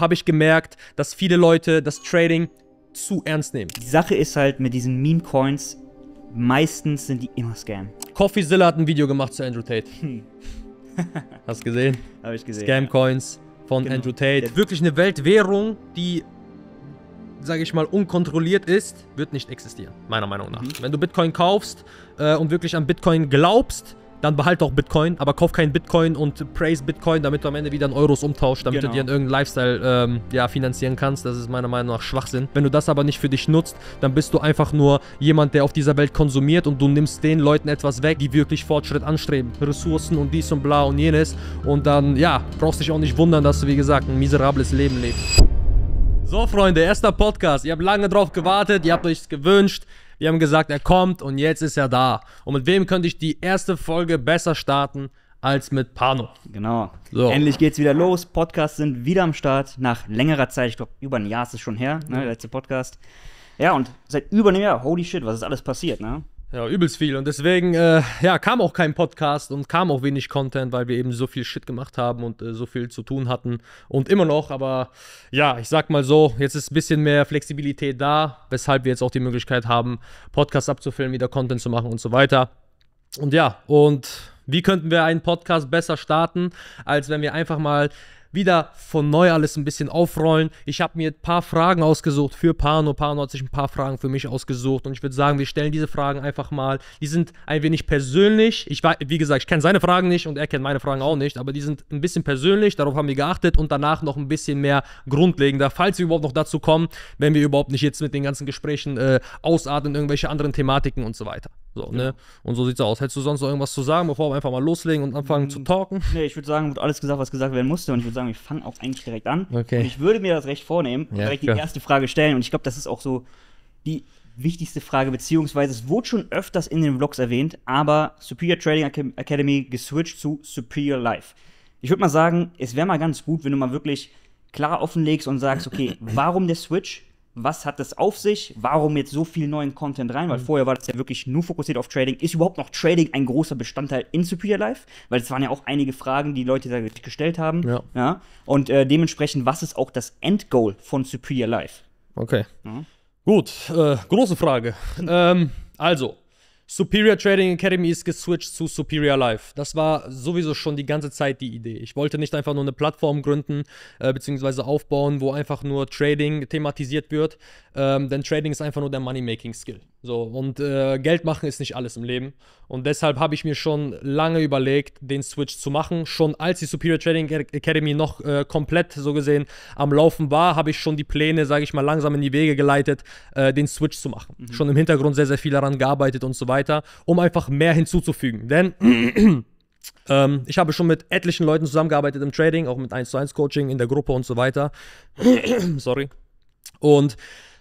habe ich gemerkt, dass viele Leute das Trading zu ernst nehmen. Die Sache ist halt mit diesen Meme-Coins, meistens sind die immer Scam. CoffeeZilla hat ein Video gemacht zu Andrew Tate. Hm. Hast gesehen? Habe ich gesehen. Scam-Coins ja. von genau. Andrew Tate. Der Wirklich eine Weltwährung, die sage ich mal, unkontrolliert ist, wird nicht existieren, meiner Meinung nach. Mhm. Wenn du Bitcoin kaufst äh, und wirklich an Bitcoin glaubst, dann behalt auch Bitcoin, aber kauf keinen Bitcoin und praise Bitcoin, damit du am Ende wieder in Euros umtauscht, damit genau. du dir in irgendeinen Lifestyle ähm, ja, finanzieren kannst. Das ist meiner Meinung nach Schwachsinn. Wenn du das aber nicht für dich nutzt, dann bist du einfach nur jemand, der auf dieser Welt konsumiert und du nimmst den Leuten etwas weg, die wirklich Fortschritt anstreben. Ressourcen und dies und bla und jenes. Und dann, ja, brauchst dich auch nicht wundern, dass du, wie gesagt, ein miserables Leben lebst. So, Freunde, erster Podcast. Ihr habt lange drauf gewartet, ihr habt euch gewünscht. Wir haben gesagt, er kommt und jetzt ist er da. Und mit wem könnte ich die erste Folge besser starten als mit Pano? Genau. So. Endlich geht's wieder los. Podcasts sind wieder am Start nach längerer Zeit. Ich glaube, über ein Jahr ist es schon her, ne, der letzte Podcast. Ja, und seit über einem Jahr, holy shit, was ist alles passiert, ne? Ja, übelst viel. Und deswegen, äh, ja, kam auch kein Podcast und kam auch wenig Content, weil wir eben so viel Shit gemacht haben und äh, so viel zu tun hatten. Und immer noch, aber ja, ich sag mal so, jetzt ist ein bisschen mehr Flexibilität da, weshalb wir jetzt auch die Möglichkeit haben, Podcasts abzufilmen, wieder Content zu machen und so weiter. Und ja, und wie könnten wir einen Podcast besser starten, als wenn wir einfach mal wieder von neu alles ein bisschen aufrollen. Ich habe mir ein paar Fragen ausgesucht für Pano. Pano hat sich ein paar Fragen für mich ausgesucht und ich würde sagen, wir stellen diese Fragen einfach mal. Die sind ein wenig persönlich. Ich war, wie gesagt, ich kenne seine Fragen nicht und er kennt meine Fragen auch nicht, aber die sind ein bisschen persönlich. Darauf haben wir geachtet und danach noch ein bisschen mehr grundlegender, falls wir überhaupt noch dazu kommen, wenn wir überhaupt nicht jetzt mit den ganzen Gesprächen äh, ausatmen, irgendwelche anderen Thematiken und so weiter. So, genau. ne? Und so sieht's aus. Hättest du sonst noch irgendwas zu sagen, bevor wir einfach mal loslegen und anfangen hm, zu talken? Nee, ich würde sagen, wird alles gesagt, was gesagt werden musste. Und ich würde sagen, wir fangen auch eigentlich direkt an. Okay. Und ich würde mir das recht vornehmen und ja, direkt klar. die erste Frage stellen. Und ich glaube, das ist auch so die wichtigste Frage, beziehungsweise es wurde schon öfters in den Vlogs erwähnt, aber Superior Trading Academy geswitcht zu Superior Life. Ich würde mal sagen, es wäre mal ganz gut, wenn du mal wirklich klar offenlegst und sagst, okay, warum der Switch? was hat das auf sich, warum jetzt so viel neuen Content rein, weil mhm. vorher war das ja wirklich nur fokussiert auf Trading. Ist überhaupt noch Trading ein großer Bestandteil in Superior Life? Weil es waren ja auch einige Fragen, die Leute da gestellt haben. Ja. ja? Und äh, dementsprechend, was ist auch das Endgoal von Superior Life? Okay. Ja. Mhm. Gut, äh, große Frage. ähm, also, Superior Trading Academy ist geswitcht zu Superior Life. Das war sowieso schon die ganze Zeit die Idee. Ich wollte nicht einfach nur eine Plattform gründen äh, bzw. aufbauen, wo einfach nur Trading thematisiert wird, ähm, denn Trading ist einfach nur der Money-Making-Skill. So, und äh, Geld machen ist nicht alles im Leben. Und deshalb habe ich mir schon lange überlegt, den Switch zu machen. Schon als die Superior Trading Academy noch äh, komplett so gesehen am Laufen war, habe ich schon die Pläne, sage ich mal, langsam in die Wege geleitet, äh, den Switch zu machen. Mhm. Schon im Hintergrund sehr, sehr viel daran gearbeitet und so weiter, um einfach mehr hinzuzufügen. Denn. Ähm, ich habe schon mit etlichen Leuten zusammengearbeitet im Trading, auch mit 1 zu 1 Coaching in der Gruppe und so weiter. Sorry. Und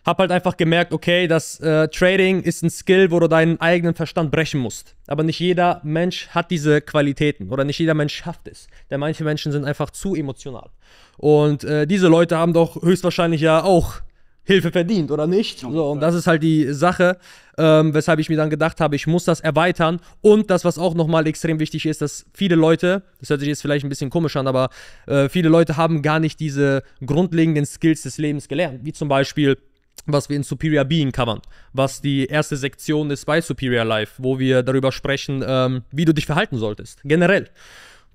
habe halt einfach gemerkt, okay, das äh, Trading ist ein Skill, wo du deinen eigenen Verstand brechen musst. Aber nicht jeder Mensch hat diese Qualitäten oder nicht jeder Mensch schafft es. Denn manche Menschen sind einfach zu emotional. Und äh, diese Leute haben doch höchstwahrscheinlich ja auch Hilfe verdient oder nicht. So, und das ist halt die Sache, ähm, weshalb ich mir dann gedacht habe, ich muss das erweitern. Und das, was auch nochmal extrem wichtig ist, dass viele Leute, das hört sich jetzt vielleicht ein bisschen komisch an, aber äh, viele Leute haben gar nicht diese grundlegenden Skills des Lebens gelernt, wie zum Beispiel was wir in Superior Being covern, was die erste Sektion ist bei Superior Life, wo wir darüber sprechen, ähm, wie du dich verhalten solltest, generell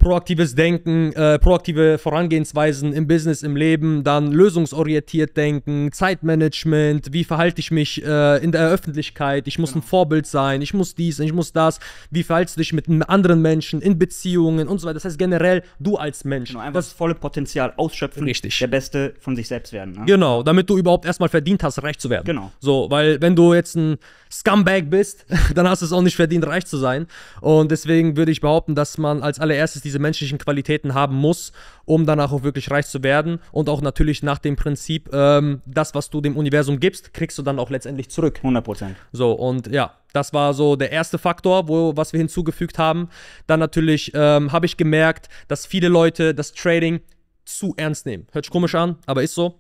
proaktives Denken, äh, proaktive Vorangehensweisen im Business, im Leben, dann lösungsorientiert denken, Zeitmanagement, wie verhalte ich mich äh, in der Öffentlichkeit, ich muss genau. ein Vorbild sein, ich muss dies, ich muss das, wie verhältst du dich mit anderen Menschen, in Beziehungen und so weiter. Das heißt generell, du als Mensch. Genau, einfach das volle Potenzial ausschöpfen, richtig. der Beste von sich selbst werden. Ne? Genau, damit du überhaupt erstmal verdient hast, reich zu werden. Genau. So, weil wenn du jetzt ein Scumbag bist, dann hast du es auch nicht verdient, reich zu sein. Und deswegen würde ich behaupten, dass man als allererstes die diese menschlichen Qualitäten haben muss, um danach auch wirklich reich zu werden. Und auch natürlich nach dem Prinzip, ähm, das, was du dem Universum gibst, kriegst du dann auch letztendlich zurück. 100 Prozent. So, und ja, das war so der erste Faktor, wo, was wir hinzugefügt haben. Dann natürlich ähm, habe ich gemerkt, dass viele Leute das Trading zu ernst nehmen. Hört sich komisch an, aber ist so.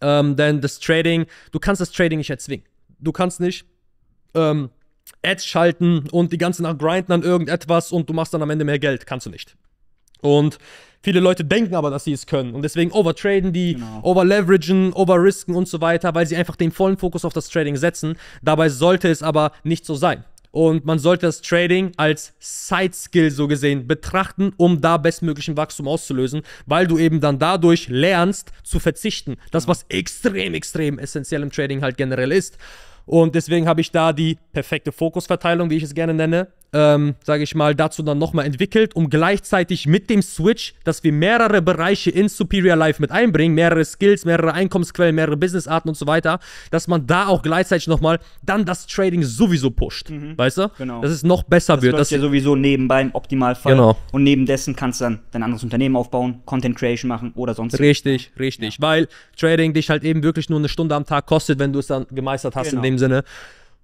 Ähm, denn das Trading, du kannst das Trading nicht erzwingen. Du kannst nicht ähm, Ads schalten und die ganze Nacht grinden an irgendetwas und du machst dann am Ende mehr Geld. Kannst du nicht. Und viele Leute denken aber, dass sie es können. Und deswegen overtraden die, genau. overleveragen, overrisken und so weiter, weil sie einfach den vollen Fokus auf das Trading setzen. Dabei sollte es aber nicht so sein. Und man sollte das Trading als Side-Skill so gesehen betrachten, um da bestmöglichen Wachstum auszulösen, weil du eben dann dadurch lernst zu verzichten. Das, genau. was extrem, extrem essentiell im Trading halt generell ist. Und deswegen habe ich da die perfekte Fokusverteilung, wie ich es gerne nenne ähm, sage ich mal, dazu dann nochmal entwickelt, um gleichzeitig mit dem Switch, dass wir mehrere Bereiche in Superior Life mit einbringen, mehrere Skills, mehrere Einkommensquellen, mehrere Businessarten und so weiter, dass man da auch gleichzeitig nochmal dann das Trading sowieso pusht, mhm. weißt du? Genau. Dass es noch besser das wird. Das ist ja sowieso nebenbei im Optimalfall. Genau. Und neben dessen kannst du dann dein anderes Unternehmen aufbauen, Content Creation machen oder sonst Richtig, richtig. Ja. Weil Trading dich halt eben wirklich nur eine Stunde am Tag kostet, wenn du es dann gemeistert hast genau. in dem Sinne.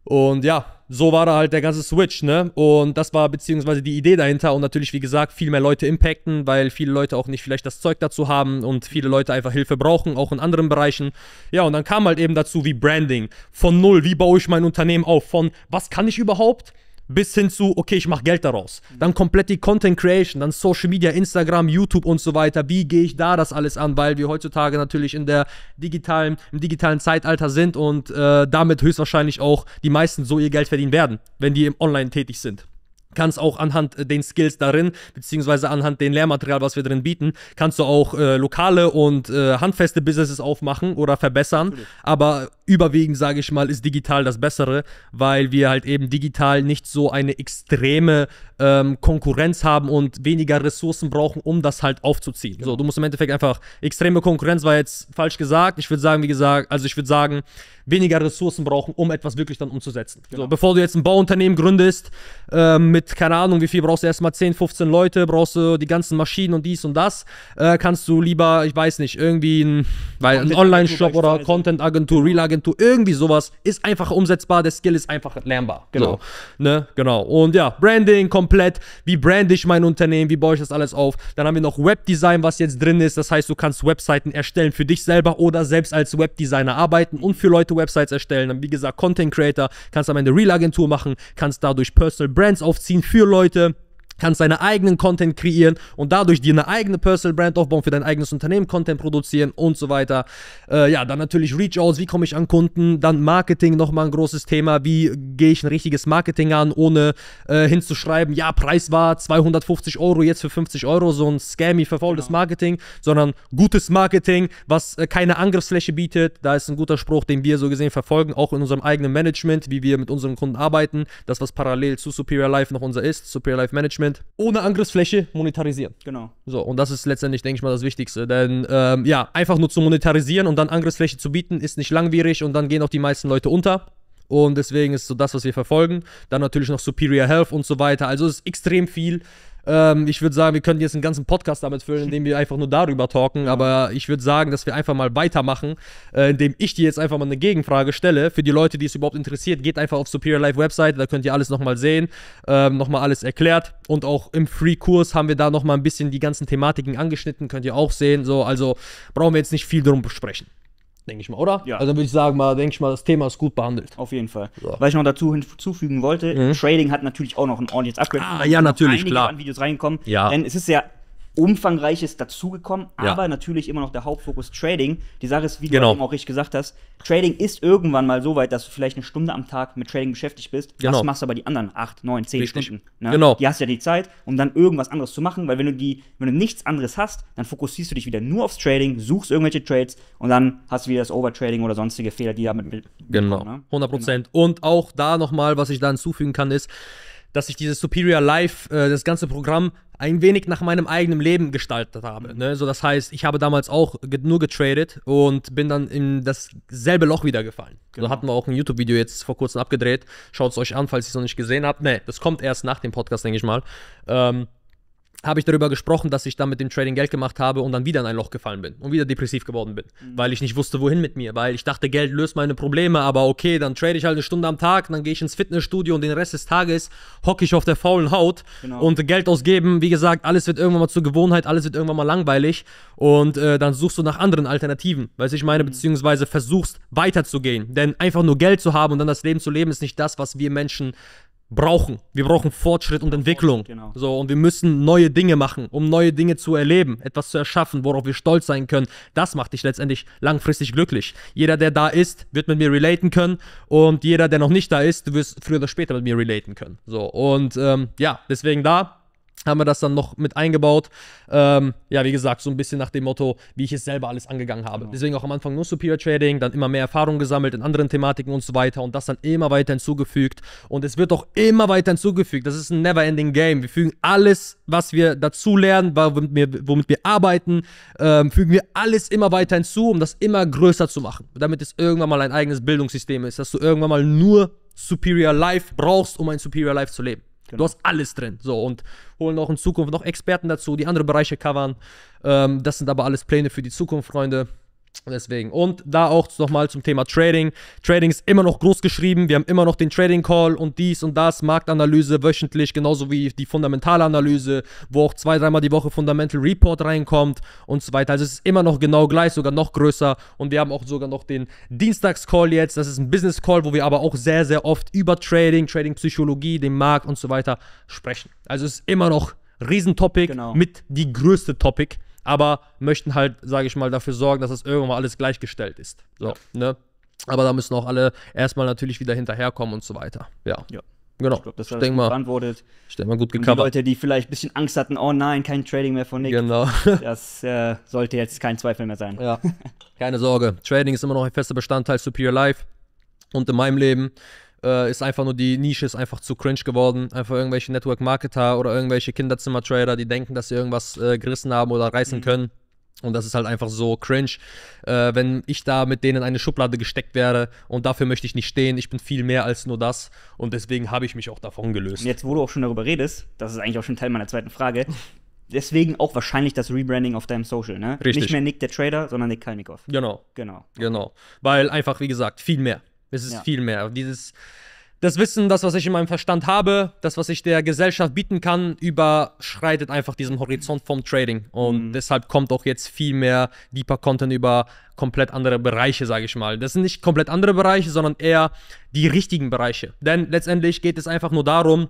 Und ja, so war da halt der ganze Switch, ne? Und das war beziehungsweise die Idee dahinter und natürlich, wie gesagt, viel mehr Leute impacten, weil viele Leute auch nicht vielleicht das Zeug dazu haben und viele Leute einfach Hilfe brauchen, auch in anderen Bereichen. Ja, und dann kam halt eben dazu wie Branding. Von null, wie baue ich mein Unternehmen auf? Von was kann ich überhaupt? bis hin zu, okay, ich mache Geld daraus. Dann komplett die Content Creation, dann Social Media, Instagram, YouTube und so weiter. Wie gehe ich da das alles an? Weil wir heutzutage natürlich in der digitalen, im digitalen Zeitalter sind und äh, damit höchstwahrscheinlich auch die meisten so ihr Geld verdienen werden, wenn die im Online tätig sind kannst auch anhand äh, den Skills darin, beziehungsweise anhand den Lehrmaterial, was wir drin bieten, kannst du auch äh, lokale und äh, handfeste Businesses aufmachen oder verbessern. Aber überwiegend, sage ich mal, ist digital das Bessere, weil wir halt eben digital nicht so eine extreme ähm, Konkurrenz haben und weniger Ressourcen brauchen, um das halt aufzuziehen. Ja. So, genau. du musst im Endeffekt einfach, extreme Konkurrenz war jetzt falsch gesagt, ich würde sagen, wie gesagt, also ich würde sagen, weniger Ressourcen brauchen, um etwas wirklich dann umzusetzen. Genau. So, bevor du jetzt ein Bauunternehmen gründest, äh, mit, keine Ahnung, wie viel brauchst du erstmal 10, 15 Leute, brauchst du die ganzen Maschinen und dies und das, äh, kannst du lieber, ich weiß nicht, irgendwie ein, ein Online-Shop oder Content-Agentur, Real-Agentur, Agentur, irgendwie sowas, ist einfach umsetzbar, der Skill ist einfach lernbar. Genau. So, ne? Genau. Und ja, Branding komplett, wie brande ich mein Unternehmen, wie baue ich das alles auf. Dann haben wir noch Webdesign, was jetzt drin ist. Das heißt, du kannst Webseiten erstellen für dich selber oder selbst als Webdesigner arbeiten und für Leute Websites erstellen. Dann, wie gesagt, Content Creator, kannst am Ende Real Agentur machen, kannst dadurch Personal Brands aufziehen für Leute kannst deine eigenen Content kreieren und dadurch dir eine eigene Personal Brand aufbauen, für dein eigenes Unternehmen Content produzieren und so weiter. Äh, ja, dann natürlich Reach-Outs, wie komme ich an Kunden, dann Marketing nochmal ein großes Thema, wie gehe ich ein richtiges Marketing an, ohne äh, hinzuschreiben, ja, Preis war 250 Euro, jetzt für 50 Euro, so ein scammy, verfaultes genau. Marketing, sondern gutes Marketing, was äh, keine Angriffsfläche bietet. Da ist ein guter Spruch, den wir so gesehen verfolgen, auch in unserem eigenen Management, wie wir mit unseren Kunden arbeiten, das, was parallel zu Superior Life noch unser ist, Superior Life Management. Content ohne Angriffsfläche monetarisieren. Genau. So, und das ist letztendlich, denke ich mal, das Wichtigste. Denn ähm, ja, einfach nur zu monetarisieren und dann Angriffsfläche zu bieten, ist nicht langwierig und dann gehen auch die meisten Leute unter. Und deswegen ist so das, was wir verfolgen. Dann natürlich noch Superior Health und so weiter. Also es ist extrem viel. Ähm, ich würde sagen, wir könnten jetzt einen ganzen Podcast damit füllen, indem wir einfach nur darüber talken. Aber ich würde sagen, dass wir einfach mal weitermachen, äh, indem ich dir jetzt einfach mal eine Gegenfrage stelle. Für die Leute, die es überhaupt interessiert, geht einfach auf Superior Life Website, da könnt ihr alles nochmal sehen, ähm, nochmal alles erklärt. Und auch im Free-Kurs haben wir da nochmal ein bisschen die ganzen Thematiken angeschnitten, könnt ihr auch sehen. So, also brauchen wir jetzt nicht viel drum besprechen denke ich mal, oder? Ja. Also würde ich sagen, mal, denke ich mal, das Thema ist gut behandelt. Auf jeden Fall. So. Was ich noch dazu hinzufügen wollte, mhm. Trading hat natürlich auch noch ein ordentliches Upgrade. Ah, ja, natürlich, klar. An Videos reinkommen. ja. denn es ist ja Umfangreiches dazugekommen, aber ja. natürlich immer noch der Hauptfokus Trading. Die Sache ist, wie du genau. eben auch richtig gesagt hast, Trading ist irgendwann mal so weit, dass du vielleicht eine Stunde am Tag mit Trading beschäftigt bist. Genau. Was machst du aber die anderen 8, 9, 10 richtig. Stunden? Ne? Genau. Die hast ja die Zeit, um dann irgendwas anderes zu machen, weil wenn du die, wenn du nichts anderes hast, dann fokussierst du dich wieder nur aufs Trading, suchst irgendwelche Trades und dann hast du wieder das Overtrading oder sonstige Fehler, die damit Genau. Ne? 100 Prozent. Genau. Und auch da nochmal, was ich da hinzufügen kann, ist, dass ich dieses Superior Live, äh, das ganze Programm ein wenig nach meinem eigenen Leben gestaltet habe. Ne? So, das heißt, ich habe damals auch nur getradet und bin dann in dasselbe Loch wieder gefallen. Genau. Da hatten wir auch ein YouTube-Video jetzt vor kurzem abgedreht. Schaut es euch an, falls ihr es noch nicht gesehen habt. Ne, das kommt erst nach dem Podcast, denke ich mal. Ähm, habe ich darüber gesprochen, dass ich dann mit dem Trading Geld gemacht habe und dann wieder in ein Loch gefallen bin und wieder depressiv geworden bin, mhm. weil ich nicht wusste, wohin mit mir, weil ich dachte, Geld löst meine Probleme, aber okay, dann trade ich halt eine Stunde am Tag, dann gehe ich ins Fitnessstudio und den Rest des Tages hocke ich auf der faulen Haut genau. und Geld ausgeben, wie gesagt, alles wird irgendwann mal zur Gewohnheit, alles wird irgendwann mal langweilig und äh, dann suchst du nach anderen Alternativen, weißt du, ich meine, mhm. beziehungsweise versuchst weiterzugehen, denn einfach nur Geld zu haben und dann das Leben zu leben ist nicht das, was wir Menschen brauchen. Wir brauchen Fortschritt und Entwicklung. Genau. So, und wir müssen neue Dinge machen, um neue Dinge zu erleben, etwas zu erschaffen, worauf wir stolz sein können. Das macht dich letztendlich langfristig glücklich. Jeder, der da ist, wird mit mir relaten können. Und jeder, der noch nicht da ist, du wirst früher oder später mit mir relaten können. So, und ähm, ja, deswegen da, haben wir das dann noch mit eingebaut. Ähm, ja, wie gesagt, so ein bisschen nach dem Motto, wie ich es selber alles angegangen habe. Genau. Deswegen auch am Anfang nur Superior Trading, dann immer mehr Erfahrung gesammelt in anderen Thematiken und so weiter und das dann immer weiter hinzugefügt. Und es wird auch immer weiter hinzugefügt. Das ist ein never-ending Game. Wir fügen alles, was wir dazu lernen, womit wir, womit wir arbeiten, ähm, fügen wir alles immer weiter hinzu, um das immer größer zu machen. Damit es irgendwann mal ein eigenes Bildungssystem ist, dass du irgendwann mal nur Superior Life brauchst, um ein Superior Life zu leben. Genau. Du hast alles drin. So, und holen auch in Zukunft noch Experten dazu, die andere Bereiche covern. Ähm, das sind aber alles Pläne für die Zukunft, Freunde. Deswegen. Und da auch nochmal zum Thema Trading. Trading ist immer noch groß geschrieben. Wir haben immer noch den Trading Call und dies und das, Marktanalyse wöchentlich, genauso wie die Fundamentalanalyse, wo auch zwei, dreimal die Woche Fundamental Report reinkommt und so weiter. Also es ist immer noch genau gleich, sogar noch größer. Und wir haben auch sogar noch den Dienstags-Call jetzt. Das ist ein Business-Call, wo wir aber auch sehr, sehr oft über Trading, Trading-Psychologie, den Markt und so weiter sprechen. Also es ist immer noch Riesentopic genau. mit die größte Topic aber möchten halt, sage ich mal, dafür sorgen, dass das irgendwann alles gleichgestellt ist. So, ja. ne? Aber da müssen auch alle erstmal natürlich wieder hinterherkommen und so weiter. Ja. ja. Genau. Ich glaube, das war mal, beantwortet. Ich denke mal gut gecovert. Die Leute, die vielleicht ein bisschen Angst hatten, oh nein, kein Trading mehr von Nick. Genau. Das äh, sollte jetzt kein Zweifel mehr sein. Ja. Keine Sorge. Trading ist immer noch ein fester Bestandteil Superior Life und in meinem Leben. Äh, ist einfach nur die Nische ist einfach zu cringe geworden. Einfach irgendwelche Network-Marketer oder irgendwelche Kinderzimmer-Trader, die denken, dass sie irgendwas äh, gerissen haben oder reißen mhm. können. Und das ist halt einfach so cringe, äh, wenn ich da mit denen in eine Schublade gesteckt werde. Und dafür möchte ich nicht stehen. Ich bin viel mehr als nur das. Und deswegen habe ich mich auch davon gelöst. Und jetzt, wo du auch schon darüber redest, das ist eigentlich auch schon Teil meiner zweiten Frage. Deswegen auch wahrscheinlich das Rebranding auf deinem Social, ne? Richtig. Nicht mehr Nick der Trader, sondern Nick Kalnikov. Genau. Genau. Genau. Weil einfach, wie gesagt, viel mehr. Es ist ja. viel mehr. Dieses, das Wissen, das, was ich in meinem Verstand habe, das, was ich der Gesellschaft bieten kann, überschreitet einfach diesen Horizont vom Trading. Und mhm. deshalb kommt auch jetzt viel mehr deeper Content über komplett andere Bereiche, sage ich mal. Das sind nicht komplett andere Bereiche, sondern eher die richtigen Bereiche. Denn letztendlich geht es einfach nur darum,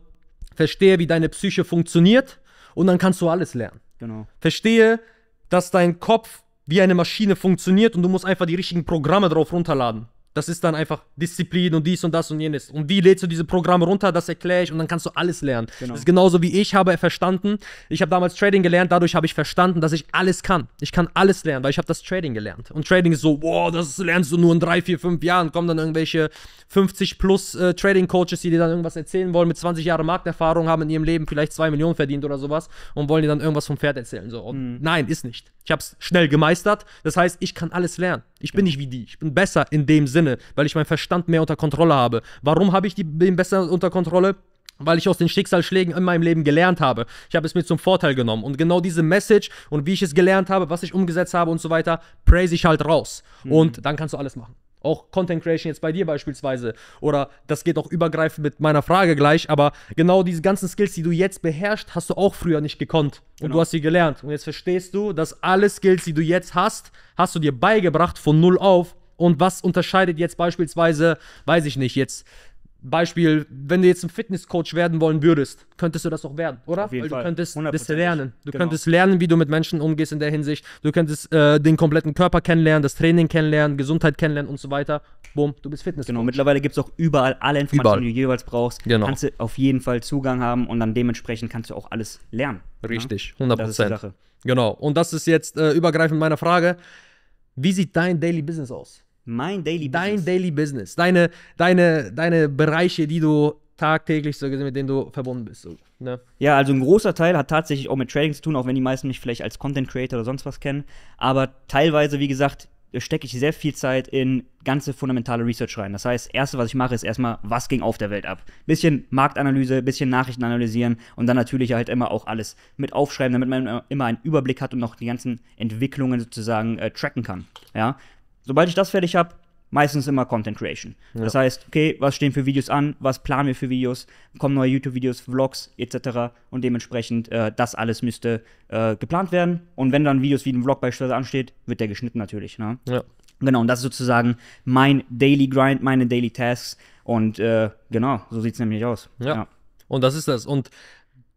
verstehe, wie deine Psyche funktioniert und dann kannst du alles lernen. Genau. Verstehe, dass dein Kopf wie eine Maschine funktioniert und du musst einfach die richtigen Programme drauf runterladen. Das ist dann einfach Disziplin und dies und das und jenes. Und wie lädst du diese Programme runter, das erkläre ich und dann kannst du alles lernen. Genau. Das ist genauso wie ich habe verstanden. Ich habe damals Trading gelernt, dadurch habe ich verstanden, dass ich alles kann. Ich kann alles lernen, weil ich habe das Trading gelernt. Und Trading ist so, boah, das lernst du nur in drei, vier, fünf Jahren. Kommen dann irgendwelche 50 plus äh, Trading Coaches, die dir dann irgendwas erzählen wollen, mit 20 Jahren Markterfahrung haben in ihrem Leben vielleicht zwei Millionen verdient oder sowas und wollen dir dann irgendwas vom Pferd erzählen. So. Mhm. Nein, ist nicht. Ich habe es schnell gemeistert. Das heißt, ich kann alles lernen. Ich genau. bin nicht wie die. Ich bin besser in dem Sinne drinne, weil ich meinen Verstand mehr unter Kontrolle habe. Warum habe ich die, den besser unter Kontrolle? weil ich aus den Schicksalsschlägen in meinem Leben gelernt habe. Ich habe es mir zum Vorteil genommen. Und genau diese Message und wie ich es gelernt habe, was ich umgesetzt habe und so weiter, praise ich halt raus. Mhm. Und dann kannst du alles machen. Auch Content Creation jetzt bei dir beispielsweise. Oder das geht auch übergreifend mit meiner Frage gleich. Aber genau diese ganzen Skills, die du jetzt beherrschst, hast du auch früher nicht gekonnt. Und genau. du hast sie gelernt. Und jetzt verstehst du, dass alle Skills, die du jetzt hast, hast du dir beigebracht von null auf und was unterscheidet jetzt beispielsweise, weiß ich nicht, jetzt Beispiel, wenn du jetzt ein Fitnesscoach werden wollen würdest, könntest du das auch werden, oder? Auf jeden Weil du Fall. könntest 100%. das lernen. Du genau. könntest lernen, wie du mit Menschen umgehst in der Hinsicht. Du könntest äh, den kompletten Körper kennenlernen, das Training kennenlernen, Gesundheit kennenlernen und so weiter. Boom, du bist Fitnesscoach. Genau, mittlerweile gibt es auch überall alle Informationen, überall. die du jeweils brauchst. Genau. Kannst du auf jeden Fall Zugang haben und dann dementsprechend kannst du auch alles lernen. Ne? Richtig, ja? 100 Prozent. Genau, und das ist jetzt äh, übergreifend meine Frage. Wie sieht dein Daily Business aus? Mein Daily dein Business. Dein Daily Business. Deine, deine, deine Bereiche, die du tagtäglich so gesehen, mit denen du verbunden bist. So, ne? Ja, also ein großer Teil hat tatsächlich auch mit Trading zu tun, auch wenn die meisten mich vielleicht als Content Creator oder sonst was kennen. Aber teilweise, wie gesagt, stecke ich sehr viel Zeit in ganze fundamentale Research rein. Das heißt, erste, was ich mache, ist erstmal, was ging auf der Welt ab? Bisschen Marktanalyse, bisschen Nachrichten analysieren und dann natürlich halt immer auch alles mit aufschreiben, damit man immer einen Überblick hat und noch die ganzen Entwicklungen sozusagen äh, tracken kann. Ja? Sobald ich das fertig habe, meistens immer Content Creation. Ja. Das heißt, okay, was stehen für Videos an, was planen wir für Videos, kommen neue YouTube-Videos, Vlogs etc. Und dementsprechend, äh, das alles müsste äh, geplant werden. Und wenn dann Videos wie ein Vlog beispielsweise ansteht, wird der geschnitten natürlich. Ne? Ja. Genau, und das ist sozusagen mein Daily Grind, meine Daily Tasks. Und äh, genau, so sieht es nämlich aus. Ja. ja. Und das ist das. Und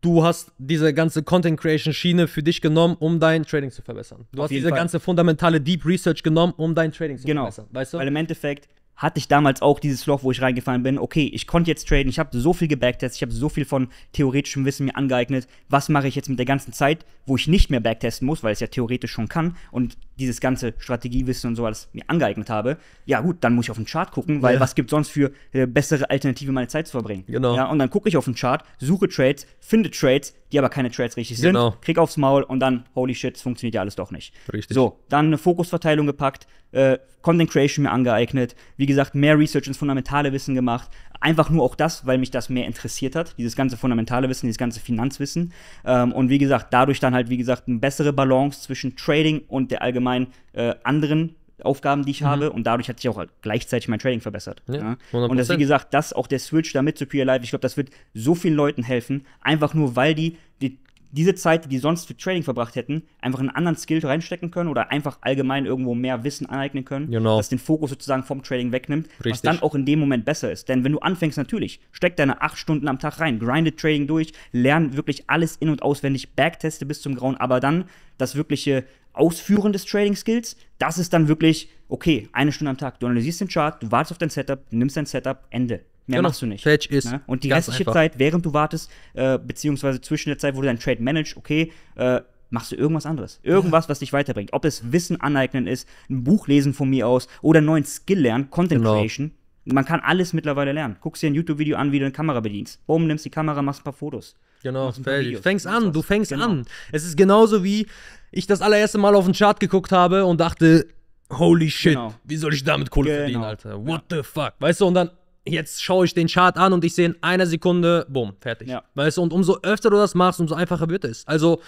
du hast diese ganze Content Creation Schiene für dich genommen, um dein Trading zu verbessern. Du Auf hast diese Fall. ganze fundamentale Deep Research genommen, um dein Trading zu genau. verbessern. Weißt du? Weil im Endeffekt hatte ich damals auch dieses Loch, wo ich reingefallen bin. Okay, ich konnte jetzt traden, ich habe so viel gebacktestet, ich habe so viel von theoretischem Wissen mir angeeignet. Was mache ich jetzt mit der ganzen Zeit, wo ich nicht mehr backtesten muss, weil ich es ja theoretisch schon kann und dieses ganze Strategiewissen und so alles mir angeeignet habe, ja gut, dann muss ich auf den Chart gucken, weil ja. was gibt sonst für äh, bessere Alternative, meine Zeit zu verbringen? Genau. Ja, und dann gucke ich auf den Chart, suche Trades, finde Trades, die aber keine Trades richtig genau. sind, krieg aufs Maul und dann, holy shit, es funktioniert ja alles doch nicht. Richtig. So, dann eine Fokusverteilung gepackt, äh, Content Creation mir angeeignet, wie gesagt, mehr Research ins fundamentale Wissen gemacht, einfach nur auch das, weil mich das mehr interessiert hat, dieses ganze fundamentale Wissen, dieses ganze Finanzwissen. Ähm, und wie gesagt, dadurch dann halt, wie gesagt, eine bessere Balance zwischen Trading und der allgemeinen allgemein äh, anderen Aufgaben, die ich mhm. habe. Und dadurch hat sich auch gleichzeitig mein Trading verbessert. Ja, ja. Und das, wie gesagt, das auch der Switch damit zu Peer Live, ich glaube, das wird so vielen Leuten helfen, einfach nur, weil die, die diese Zeit, die die sonst für Trading verbracht hätten, einfach in einen anderen Skill reinstecken können oder einfach allgemein irgendwo mehr Wissen aneignen können, genau. das den Fokus sozusagen vom Trading wegnimmt, Richtig. was dann auch in dem Moment besser ist. Denn wenn du anfängst, natürlich, steck deine acht Stunden am Tag rein, grindet Trading durch, lern wirklich alles in- und auswendig, backteste bis zum Grauen, aber dann das wirkliche Ausführen des Trading Skills, das ist dann wirklich, okay, eine Stunde am Tag, du analysierst den Chart, du wartest auf dein Setup, du nimmst dein Setup, Ende. Mehr genau. machst du nicht. Fetch ist. Ne? Und die restliche einfach. Zeit, während du wartest, äh, beziehungsweise zwischen der Zeit, wo du dein Trade managst, okay, äh, machst du irgendwas anderes. Irgendwas, was dich weiterbringt. Ob es Wissen aneignen ist, ein Buch lesen von mir aus oder einen neuen Skill lernen, Content genau. Creation. Man kann alles mittlerweile lernen. Guckst dir ein YouTube-Video an, wie du eine Kamera bedienst. Oben nimmst die Kamera, machst ein paar Fotos. Genau, fertig. Fängst an, du fängst genau. an. Es ist genauso wie ich das allererste Mal auf den Chart geguckt habe und dachte, holy shit, genau. wie soll ich damit Kohle genau. verdienen, Alter? What ja. the fuck? Weißt du, und dann jetzt schaue ich den Chart an und ich sehe in einer Sekunde, boom, fertig. Ja. Weißt du, und umso öfter du das machst, umso einfacher wird es. Also,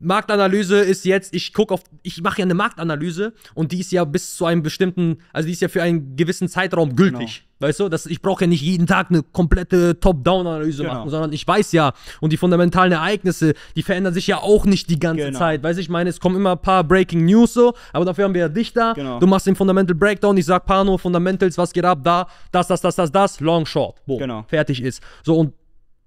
Marktanalyse ist jetzt, ich gucke auf, ich mache ja eine Marktanalyse und die ist ja bis zu einem bestimmten, also die ist ja für einen gewissen Zeitraum genau. gültig. Genau. Weißt du, das, ich brauche ja nicht jeden Tag eine komplette Top-Down-Analyse genau. machen, sondern ich weiß ja, und die fundamentalen Ereignisse, die verändern sich ja auch nicht die ganze genau. Zeit. Weißt du, ich meine, es kommen immer ein paar Breaking News so, aber dafür haben wir ja dich da. Genau. Du machst den Fundamental Breakdown, ich sag Pano, Fundamentals, was geht ab, da, das, das, das, das, das, Long Short. Boom. Genau. Fertig ist. So, und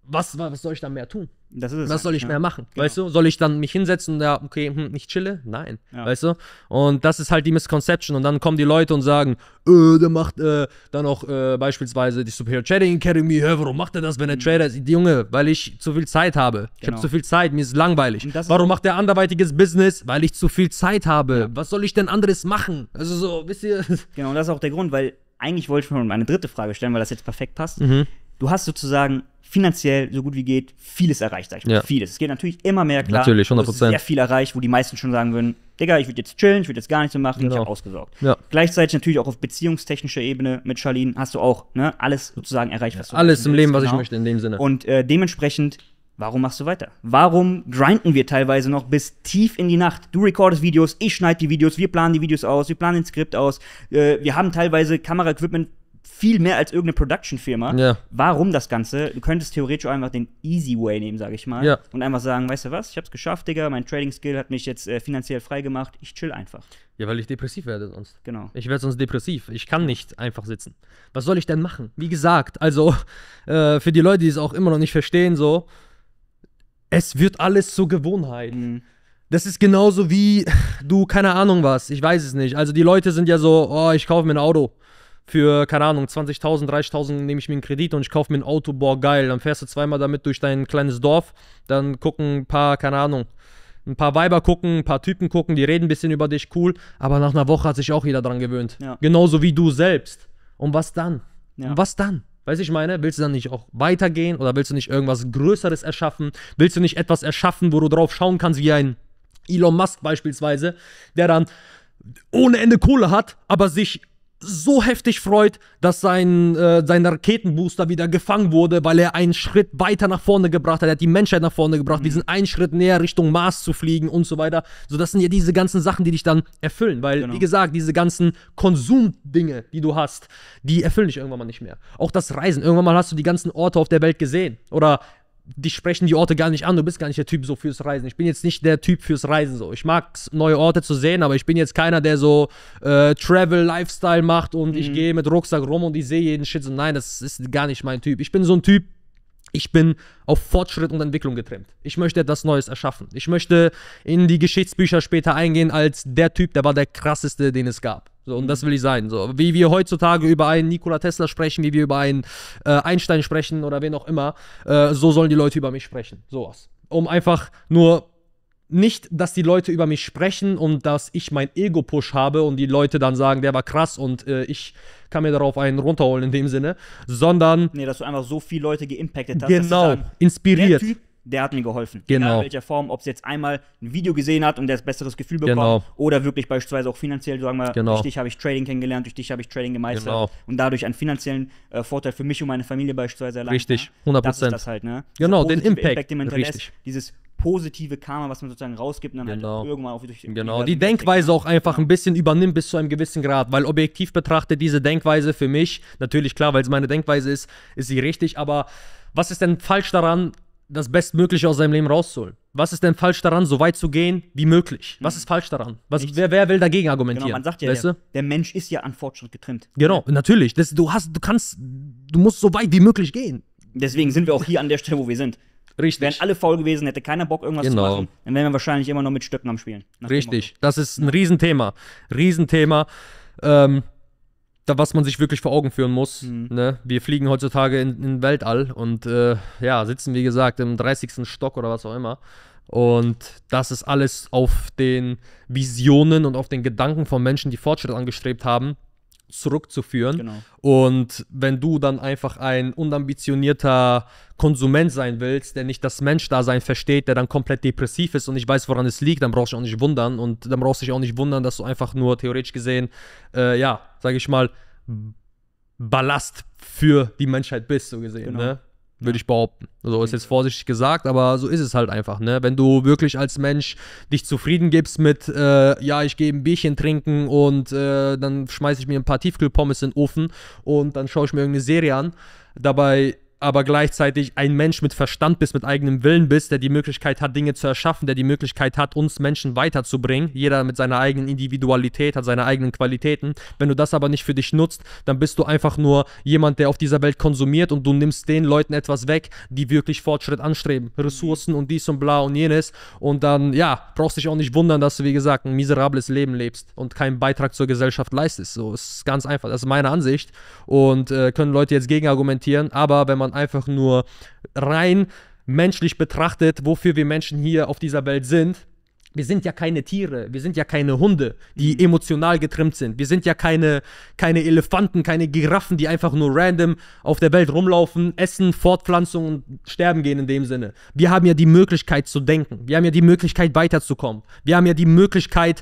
was, was soll ich dann mehr tun? Das ist es was soll ich ja. mehr machen? Genau. Weißt du, soll ich dann mich hinsetzen und ja, okay, hm, ich chille? Nein. Ja. Weißt du? Und das ist halt die Misconception. Und dann kommen die Leute und sagen, äh, der macht äh, dann auch äh, beispielsweise die Superior Trading Academy, hä, warum macht er das, wenn er mhm. Trader ist? Die Junge, weil ich zu viel Zeit habe. Genau. Ich habe zu viel Zeit, mir ist langweilig. Ist warum macht er anderweitiges Business? Weil ich zu viel Zeit habe. Ja. Was soll ich denn anderes machen? Also so, wisst ihr? Genau, und das ist auch der Grund, weil eigentlich wollte ich mir meine dritte Frage stellen, weil das jetzt perfekt passt. Mhm. Du hast sozusagen finanziell so gut wie geht vieles erreicht, sag ich mal. Ja. Vieles. Es geht natürlich immer mehr klar. Natürlich, 100 Prozent. Sehr viel erreicht, wo die meisten schon sagen würden, Digga, ich würde jetzt chillen, ich würde jetzt gar nichts mehr machen, genau. ich habe ausgesorgt. Ja. Gleichzeitig natürlich auch auf beziehungstechnischer Ebene mit Charlene hast du auch ne, alles sozusagen erreicht, was du Alles im willst, Leben, was ich möchte, in genau. dem Sinne. Und äh, dementsprechend Warum machst du weiter? Warum grinden wir teilweise noch bis tief in die Nacht? Du recordest Videos, ich schneide die Videos, wir planen die Videos aus, wir planen den Skript aus. Äh, wir haben teilweise Kameraequipment, viel mehr als irgendeine Production-Firma. Ja. Warum das Ganze? Du könntest theoretisch einfach den Easy Way nehmen, sage ich mal. Ja. Und einfach sagen, weißt du was, ich hab's geschafft, Digga, mein Trading-Skill hat mich jetzt äh, finanziell frei gemacht, ich chill einfach. Ja, weil ich depressiv werde sonst. Genau. Ich werde sonst depressiv. Ich kann nicht einfach sitzen. Was soll ich denn machen? Wie gesagt, also äh, für die Leute, die es auch immer noch nicht verstehen, so, es wird alles zur Gewohnheit. Mhm. Das ist genauso wie du, keine Ahnung was, ich weiß es nicht. Also die Leute sind ja so, oh, ich kaufe mir ein Auto für, keine Ahnung, 20.000, 30.000 nehme ich mir einen Kredit und ich kaufe mir ein Auto, boah, geil. Dann fährst du zweimal damit durch dein kleines Dorf, dann gucken ein paar, keine Ahnung, ein paar Weiber gucken, ein paar Typen gucken, die reden ein bisschen über dich, cool. Aber nach einer Woche hat sich auch jeder dran gewöhnt. Ja. Genauso wie du selbst. Und was dann? Ja. Und was dann? Weißt du, ich meine, willst du dann nicht auch weitergehen oder willst du nicht irgendwas Größeres erschaffen? Willst du nicht etwas erschaffen, wo du drauf schauen kannst, wie ein Elon Musk beispielsweise, der dann ohne Ende Kohle hat, aber sich so heftig freut, dass sein, äh, sein Raketenbooster wieder gefangen wurde, weil er einen Schritt weiter nach vorne gebracht hat. Er hat die Menschheit nach vorne gebracht. Mhm. Wir einen Schritt näher Richtung Mars zu fliegen und so weiter. So, das sind ja diese ganzen Sachen, die dich dann erfüllen. Weil, genau. wie gesagt, diese ganzen Konsumdinge, die du hast, die erfüllen dich irgendwann mal nicht mehr. Auch das Reisen. Irgendwann mal hast du die ganzen Orte auf der Welt gesehen. Oder dich sprechen die Orte gar nicht an. Du bist gar nicht der Typ so fürs Reisen. Ich bin jetzt nicht der Typ fürs Reisen so. Ich mag neue Orte zu sehen, aber ich bin jetzt keiner, der so äh, Travel Lifestyle macht und mhm. ich gehe mit Rucksack rum und ich sehe jeden Shit. So, nein, das ist gar nicht mein Typ. Ich bin so ein Typ, ich bin auf Fortschritt und Entwicklung getrimmt. Ich möchte etwas Neues erschaffen. Ich möchte in die Geschichtsbücher später eingehen als der Typ, der war der krasseste, den es gab. So, und das will ich sein. So, wie wir heutzutage über einen Nikola Tesla sprechen, wie wir über einen äh, Einstein sprechen oder wen auch immer, äh, so sollen die Leute über mich sprechen. Sowas. Um einfach nur nicht, dass die Leute über mich sprechen und dass ich mein Ego-Push habe und die Leute dann sagen, der war krass und äh, ich kann mir darauf einen runterholen in dem Sinne, sondern. Nee, dass du einfach so viele Leute geimpactet hast. Genau, sagen, inspiriert. Der typ der hat mir geholfen. Genau. Egal in welcher Form, ob es jetzt einmal ein Video gesehen hat und der ein besseres Gefühl genau. bekommt genau. oder wirklich beispielsweise auch finanziell, sagen wir, genau. durch dich habe ich Trading kennengelernt, durch dich habe ich Trading gemeistert genau. und dadurch einen finanziellen äh, Vorteil für mich und meine Familie beispielsweise erlangt. Richtig, 100 ne? Prozent. Das, das halt, ne? Genau, den Impact. Impact den man Richtig. Dieses positive Karma, was man sozusagen rausgibt und dann halt genau. halt irgendwann auch wieder durch Genau, die Denkweise auch einfach ein bisschen übernimmt bis zu einem gewissen Grad, weil objektiv betrachtet diese Denkweise für mich, natürlich klar, weil es meine Denkweise ist, ist sie richtig, aber was ist denn falsch daran, das Bestmögliche aus seinem Leben rauszuholen. Was ist denn falsch daran, so weit zu gehen wie möglich? Was ist falsch daran? Was, wer, wer will dagegen genau, argumentieren? Genau, man sagt ja, weißt der, der, Mensch ist ja an Fortschritt getrimmt. Genau, natürlich. Das, du hast, du kannst, du musst so weit wie möglich gehen. Deswegen sind wir auch hier an der Stelle, wo wir sind. Richtig. Wären alle faul gewesen, hätte keiner Bock, irgendwas genau. zu machen, dann wären wir wahrscheinlich immer noch mit Stöcken am Spielen. Richtig, das ist ein Riesenthema. Riesenthema. Ähm, da, was man sich wirklich vor Augen führen muss. Mhm. Ne? Wir fliegen heutzutage in, den Weltall und äh, ja, sitzen, wie gesagt, im 30. Stock oder was auch immer. Und das ist alles auf den Visionen und auf den Gedanken von Menschen, die Fortschritt angestrebt haben, zurückzuführen. Genau. Und wenn du dann einfach ein unambitionierter Konsument sein willst, der nicht das Menschdasein versteht, der dann komplett depressiv ist und nicht weiß, woran es liegt, dann brauchst du auch nicht wundern. Und dann brauchst du dich auch nicht wundern, dass du einfach nur theoretisch gesehen, äh, ja, sage ich mal, Ballast für die Menschheit bist, so gesehen. Genau. Ne? würde ich behaupten. So ist mhm. jetzt vorsichtig gesagt, aber so ist es halt einfach. Ne? Wenn du wirklich als Mensch dich zufrieden gibst mit, äh, ja, ich gehe ein Bierchen trinken und äh, dann schmeiße ich mir ein paar Tiefkühlpommes in den Ofen und dann schaue ich mir irgendeine Serie an. Dabei aber gleichzeitig ein Mensch mit Verstand bist, mit eigenem Willen bist, der die Möglichkeit hat, Dinge zu erschaffen, der die Möglichkeit hat, uns Menschen weiterzubringen. Jeder mit seiner eigenen Individualität hat seine eigenen Qualitäten. Wenn du das aber nicht für dich nutzt, dann bist du einfach nur jemand, der auf dieser Welt konsumiert und du nimmst den Leuten etwas weg, die wirklich Fortschritt anstreben. Ressourcen und dies und bla und jenes. Und dann, ja, brauchst dich auch nicht wundern, dass du, wie gesagt, ein miserables Leben lebst und keinen Beitrag zur Gesellschaft leistest. So, es ist ganz einfach. Das ist meine Ansicht. Und äh, können Leute jetzt gegenargumentieren, aber wenn man sondern einfach nur rein menschlich betrachtet, wofür wir Menschen hier auf dieser Welt sind. Wir sind ja keine Tiere, wir sind ja keine Hunde, die mhm. emotional getrimmt sind. Wir sind ja keine, keine Elefanten, keine Giraffen, die einfach nur random auf der Welt rumlaufen, essen, Fortpflanzung und sterben gehen in dem Sinne. Wir haben ja die Möglichkeit zu denken. Wir haben ja die Möglichkeit weiterzukommen. Wir haben ja die Möglichkeit,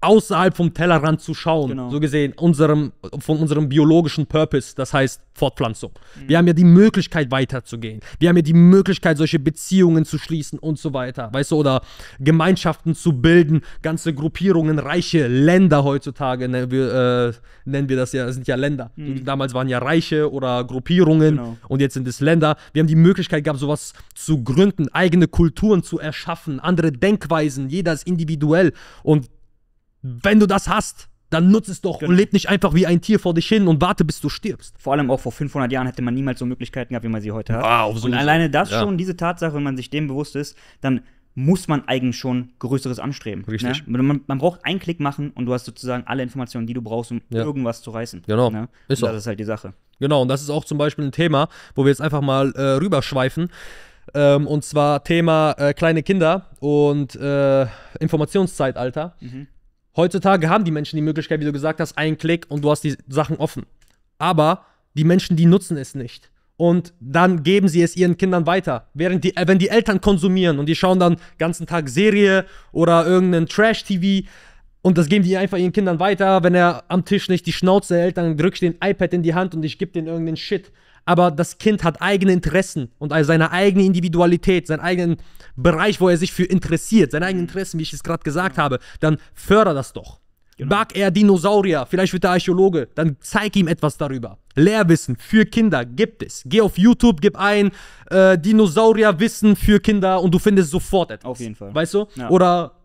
außerhalb vom Tellerrand zu schauen, genau. so gesehen, unserem, von unserem biologischen Purpose, das heißt Fortpflanzung. Mhm. Wir haben ja die Möglichkeit weiterzugehen. Wir haben ja die Möglichkeit, solche Beziehungen zu schließen und so weiter, weißt du, oder Gemeinschaften zu bilden, ganze Gruppierungen, reiche Länder heutzutage, nennen wir, äh, nennen wir das ja, das sind ja Länder. Mhm. Damals waren ja Reiche oder Gruppierungen genau. und jetzt sind es Länder. Wir haben die Möglichkeit gehabt, sowas zu gründen, eigene Kulturen zu erschaffen, andere Denkweisen, jeder ist individuell und wenn du das hast, dann nutze es doch genau. und lebe nicht einfach wie ein Tier vor dich hin und warte, bis du stirbst. Vor allem auch vor 500 Jahren hätte man niemals so Möglichkeiten gehabt, wie man sie heute hat. Ah, und alleine das ja. schon, diese Tatsache, wenn man sich dem bewusst ist, dann muss man eigentlich schon Größeres anstreben. Ne? Richtig. Ne? Man, man, braucht einen Klick machen und du hast sozusagen alle Informationen, die du brauchst, um ja. irgendwas zu reißen. Genau. Ne? Ist das auch. ist halt die Sache. Genau, und das ist auch zum Beispiel ein Thema, wo wir jetzt einfach mal äh, rüberschweifen. Ähm, und zwar Thema äh, kleine Kinder und äh, Informationszeitalter. Mhm. Heutzutage haben die Menschen die Möglichkeit, wie du gesagt hast, einen Klick und du hast die Sachen offen. Aber die Menschen, die nutzen es nicht. Und dann geben sie es ihren Kindern weiter. Während die, äh, wenn die Eltern konsumieren und die schauen dann den ganzen Tag Serie oder irgendeinen Trash-TV und das geben die einfach ihren Kindern weiter, wenn er am Tisch nicht die Schnauze hält, dann drücke ich den iPad in die Hand und ich gebe denen irgendeinen Shit aber das Kind hat eigene Interessen und seine eigene Individualität, seinen eigenen Bereich, wo er sich für interessiert, seine eigenen Interessen, wie ich es gerade gesagt habe, dann förder das doch. Genau. Bag er Dinosaurier, vielleicht wird er Archäologe, dann zeig ihm etwas darüber. Lehrwissen für Kinder gibt es. Geh auf YouTube, gib ein äh, Dinosaurierwissen für Kinder und du findest sofort etwas. Auf jeden Fall. Weißt du? Ja. Oder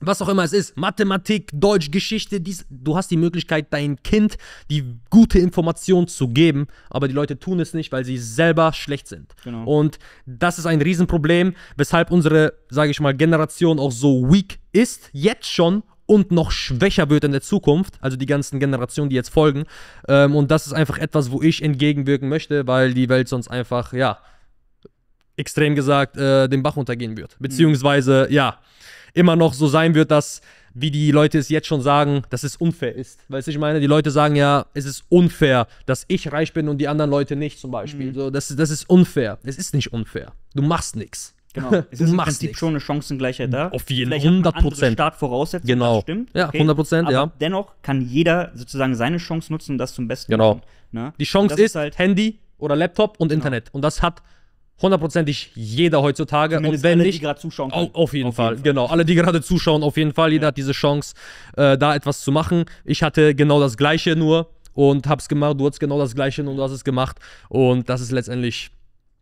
was auch immer es ist, Mathematik, Deutsch, Geschichte, dies, du hast die Möglichkeit, deinem Kind die gute Information zu geben, aber die Leute tun es nicht, weil sie selber schlecht sind. Genau. Und das ist ein Riesenproblem, weshalb unsere, sage ich mal, Generation auch so weak ist, jetzt schon und noch schwächer wird in der Zukunft, also die ganzen Generationen, die jetzt folgen. Ähm, und das ist einfach etwas, wo ich entgegenwirken möchte, weil die Welt sonst einfach, ja, extrem gesagt, äh, den Bach untergehen wird. Mhm. Beziehungsweise, mhm. ja immer noch so sein wird, dass, wie die Leute es jetzt schon sagen, dass es unfair ist. Weißt du, ich meine, die Leute sagen ja, es ist unfair, dass ich reich bin und die anderen Leute nicht zum Beispiel. Mhm. So, das, das ist unfair. Es ist nicht unfair. Du machst nichts. Genau. Es du ist im Prinzip nix. schon eine Chancengleichheit da. Auf jeden Fall. 100 Prozent. Staat Genau. Das stimmt. Ja, 100 Prozent, ja. Dennoch kann jeder sozusagen seine Chance nutzen und das zum Besten Genau. Ne? Die Chance ist, ist halt Handy oder Laptop und genau. Internet. Und das hat hundertprozentig jeder heutzutage. Zumindest und wenn alle, nicht, die gerade zuschauen. Können. Auf, jeden, auf Fall. jeden Fall, genau. Alle, die gerade zuschauen, auf jeden Fall. Jeder ja. hat diese Chance, äh, da etwas zu machen. Ich hatte genau das Gleiche nur und hab's gemacht. Du hast genau das Gleiche und du hast es gemacht. Und das ist letztendlich.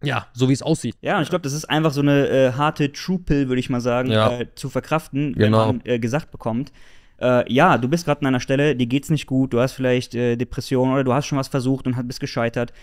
Ja, so wie es aussieht. Ja, und ich glaube, das ist einfach so eine äh, harte True-Pill, würde ich mal sagen, ja. äh, zu verkraften, genau. wenn man äh, gesagt bekommt, äh, ja, du bist gerade an einer Stelle, dir geht's nicht gut, du hast vielleicht äh, Depressionen oder du hast schon was versucht und bist gescheitert.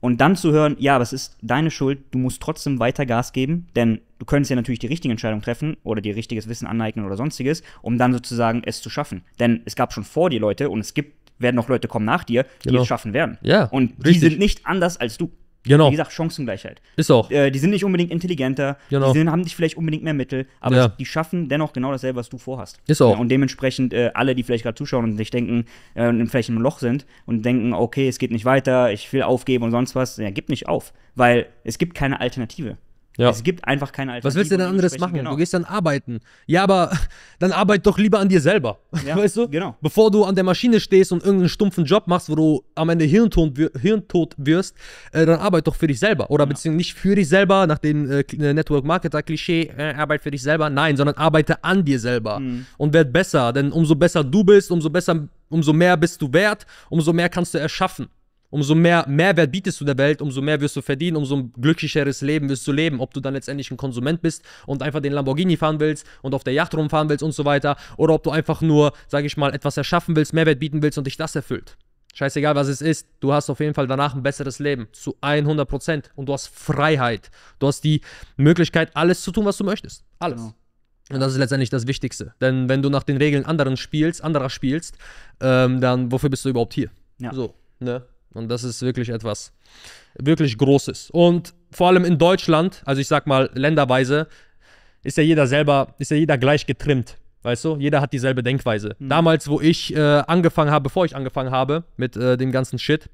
Und dann zu hören, ja, aber es ist deine Schuld, du musst trotzdem weiter Gas geben, denn du könntest ja natürlich die richtige Entscheidung treffen oder dir richtiges Wissen aneignen oder sonstiges, um dann sozusagen es zu schaffen. Denn es gab schon vor dir Leute und es gibt, werden noch Leute kommen nach dir, die genau. es schaffen werden. Ja, und richtig. die sind nicht anders als du. Genau. Wie gesagt, Chancengleichheit. Ist auch. Äh, die sind nicht unbedingt intelligenter, genau. die sind, haben nicht vielleicht unbedingt mehr Mittel, aber ja. die schaffen dennoch genau dasselbe, was du vorhast. Ist auch. Ja, und dementsprechend äh, alle, die vielleicht gerade zuschauen und sich denken, äh, vielleicht im Loch sind und denken, okay, es geht nicht weiter, ich will aufgeben und sonst was, ja, gib nicht auf, weil es gibt keine Alternative. Ja. Es gibt einfach keine Alternative. Was willst du denn anderes machen? Genau. Du gehst dann arbeiten. Ja, aber dann arbeit doch lieber an dir selber. Ja, weißt du? Genau. Bevor du an der Maschine stehst und irgendeinen stumpfen Job machst, wo du am Ende hirntot, hirntot wirst, äh, dann arbeit doch für dich selber. Oder ja. beziehungsweise nicht für dich selber, nach dem äh, äh, Network Marketer Klischee, äh, arbeit für dich selber. Nein, sondern arbeite an dir selber. Mhm. Und werd besser. Denn umso besser du bist, umso besser, umso mehr bist du wert, umso mehr kannst du erschaffen. Umso mehr Mehrwert bietest du der Welt, umso mehr wirst du verdienen, umso ein glücklicheres Leben wirst du leben. Ob du dann letztendlich ein Konsument bist und einfach den Lamborghini fahren willst und auf der Yacht rumfahren willst und so weiter. Oder ob du einfach nur, sag ich mal, etwas erschaffen willst, Mehrwert bieten willst und dich das erfüllt. Scheißegal, was es ist, du hast auf jeden Fall danach ein besseres Leben. Zu 100%. Prozent Und du hast Freiheit. Du hast die Möglichkeit, alles zu tun, was du möchtest. Alles. Genau. Und das ist letztendlich das Wichtigste. Denn wenn du nach den Regeln anderen spielst, anderer spielst, ähm, dann wofür bist du überhaupt hier? Ja. So, ne? Und das ist wirklich etwas wirklich Großes. Und vor allem in Deutschland, also ich sag mal länderweise, ist ja jeder selber, ist ja jeder gleich getrimmt. Weißt du, jeder hat dieselbe Denkweise. Mhm. Damals, wo ich äh, angefangen habe, bevor ich angefangen habe mit äh, dem ganzen Shit,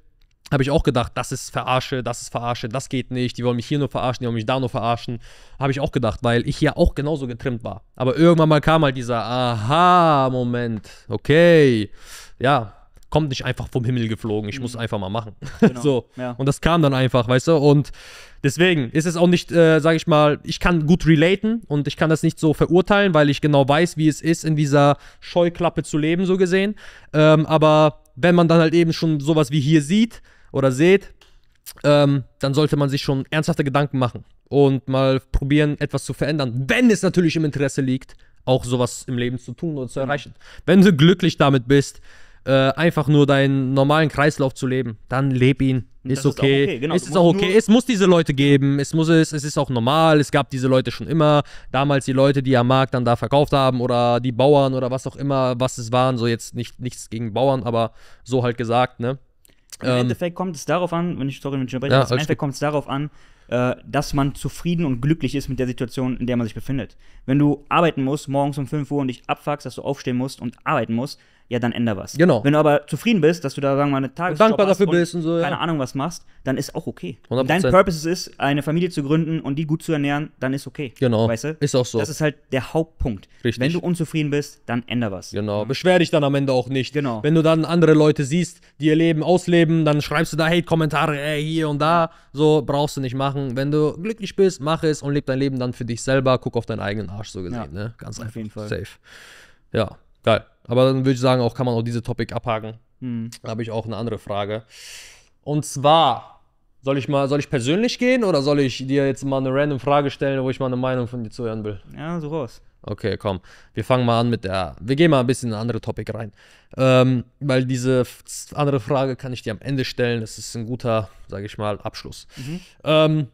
habe ich auch gedacht, das ist Verarsche, das ist Verarsche, das geht nicht, die wollen mich hier nur verarschen, die wollen mich da nur verarschen. Habe ich auch gedacht, weil ich ja auch genauso getrimmt war. Aber irgendwann mal kam halt dieser Aha-Moment, okay, ja, kommt nicht einfach vom Himmel geflogen. Ich mhm. muss einfach mal machen. Genau. so. Ja. Und das kam dann einfach, weißt du? Und deswegen ist es auch nicht, äh, sage ich mal, ich kann gut relaten und ich kann das nicht so verurteilen, weil ich genau weiß, wie es ist, in dieser Scheuklappe zu leben, so gesehen. Ähm, aber wenn man dann halt eben schon sowas wie hier sieht oder seht, ähm, dann sollte man sich schon ernsthafte Gedanken machen und mal probieren, etwas zu verändern, wenn es natürlich im Interesse liegt, auch sowas im Leben zu tun oder zu mhm. erreichen. Wenn du glücklich damit bist, äh, einfach nur deinen normalen Kreislauf zu leben, dann leb ihn. Ist okay. Ist okay. Genau. Es ist auch okay. Genau. Es muss diese Leute geben. Es muss es. Es ist auch normal. Es gab diese Leute schon immer. Damals die Leute, die am Markt dann da verkauft haben oder die Bauern oder was auch immer, was es waren. So jetzt nicht, nichts gegen Bauern, aber so halt gesagt, ne? Im ähm, Endeffekt kommt es darauf an, wenn ich, sorry, wenn ich unterbreche, ja, im Endeffekt kommt es darauf an, äh, dass man zufrieden und glücklich ist mit der Situation, in der man sich befindet. Wenn du arbeiten musst, morgens um 5 Uhr und dich abfuckst, dass du aufstehen musst und arbeiten musst, ja, dann änder was. Genau. Wenn du aber zufrieden bist, dass du da, sagen wir mal, eine Tagesjob dankbar dafür bist und so, ja. keine Ahnung was machst, dann ist auch okay. 100%. Dein Purpose ist, eine Familie zu gründen und die gut zu ernähren, dann ist okay. Genau. Weißt du? Ist auch so. Das ist halt der Hauptpunkt. Richtig. Wenn du unzufrieden bist, dann änder was. Genau. Ja. Mhm. Beschwer dich dann am Ende auch nicht. Genau. Wenn du dann andere Leute siehst, die ihr Leben ausleben, dann schreibst du da Hate-Kommentare, ey, hier und da. So brauchst du nicht machen. Wenn du glücklich bist, mach es und leb dein Leben dann für dich selber. Guck auf deinen eigenen Arsch, so gesehen. Ja. Ne? Ganz auf einfach. Auf jeden Fall. Safe. Ja. Geil. Aber dann würde ich sagen, auch kann man auch diese Topic abhaken. Hm. Da habe ich auch eine andere Frage. Und zwar, soll ich mal, soll ich persönlich gehen oder soll ich dir jetzt mal eine random Frage stellen, wo ich mal eine Meinung von dir zuhören will? Ja, so raus. Okay, komm. Wir fangen mal an mit der. Wir gehen mal ein bisschen in ein anderes Topic rein. Ähm, weil diese andere Frage kann ich dir am Ende stellen. Das ist ein guter, sage ich mal, Abschluss. Mhm. Ähm,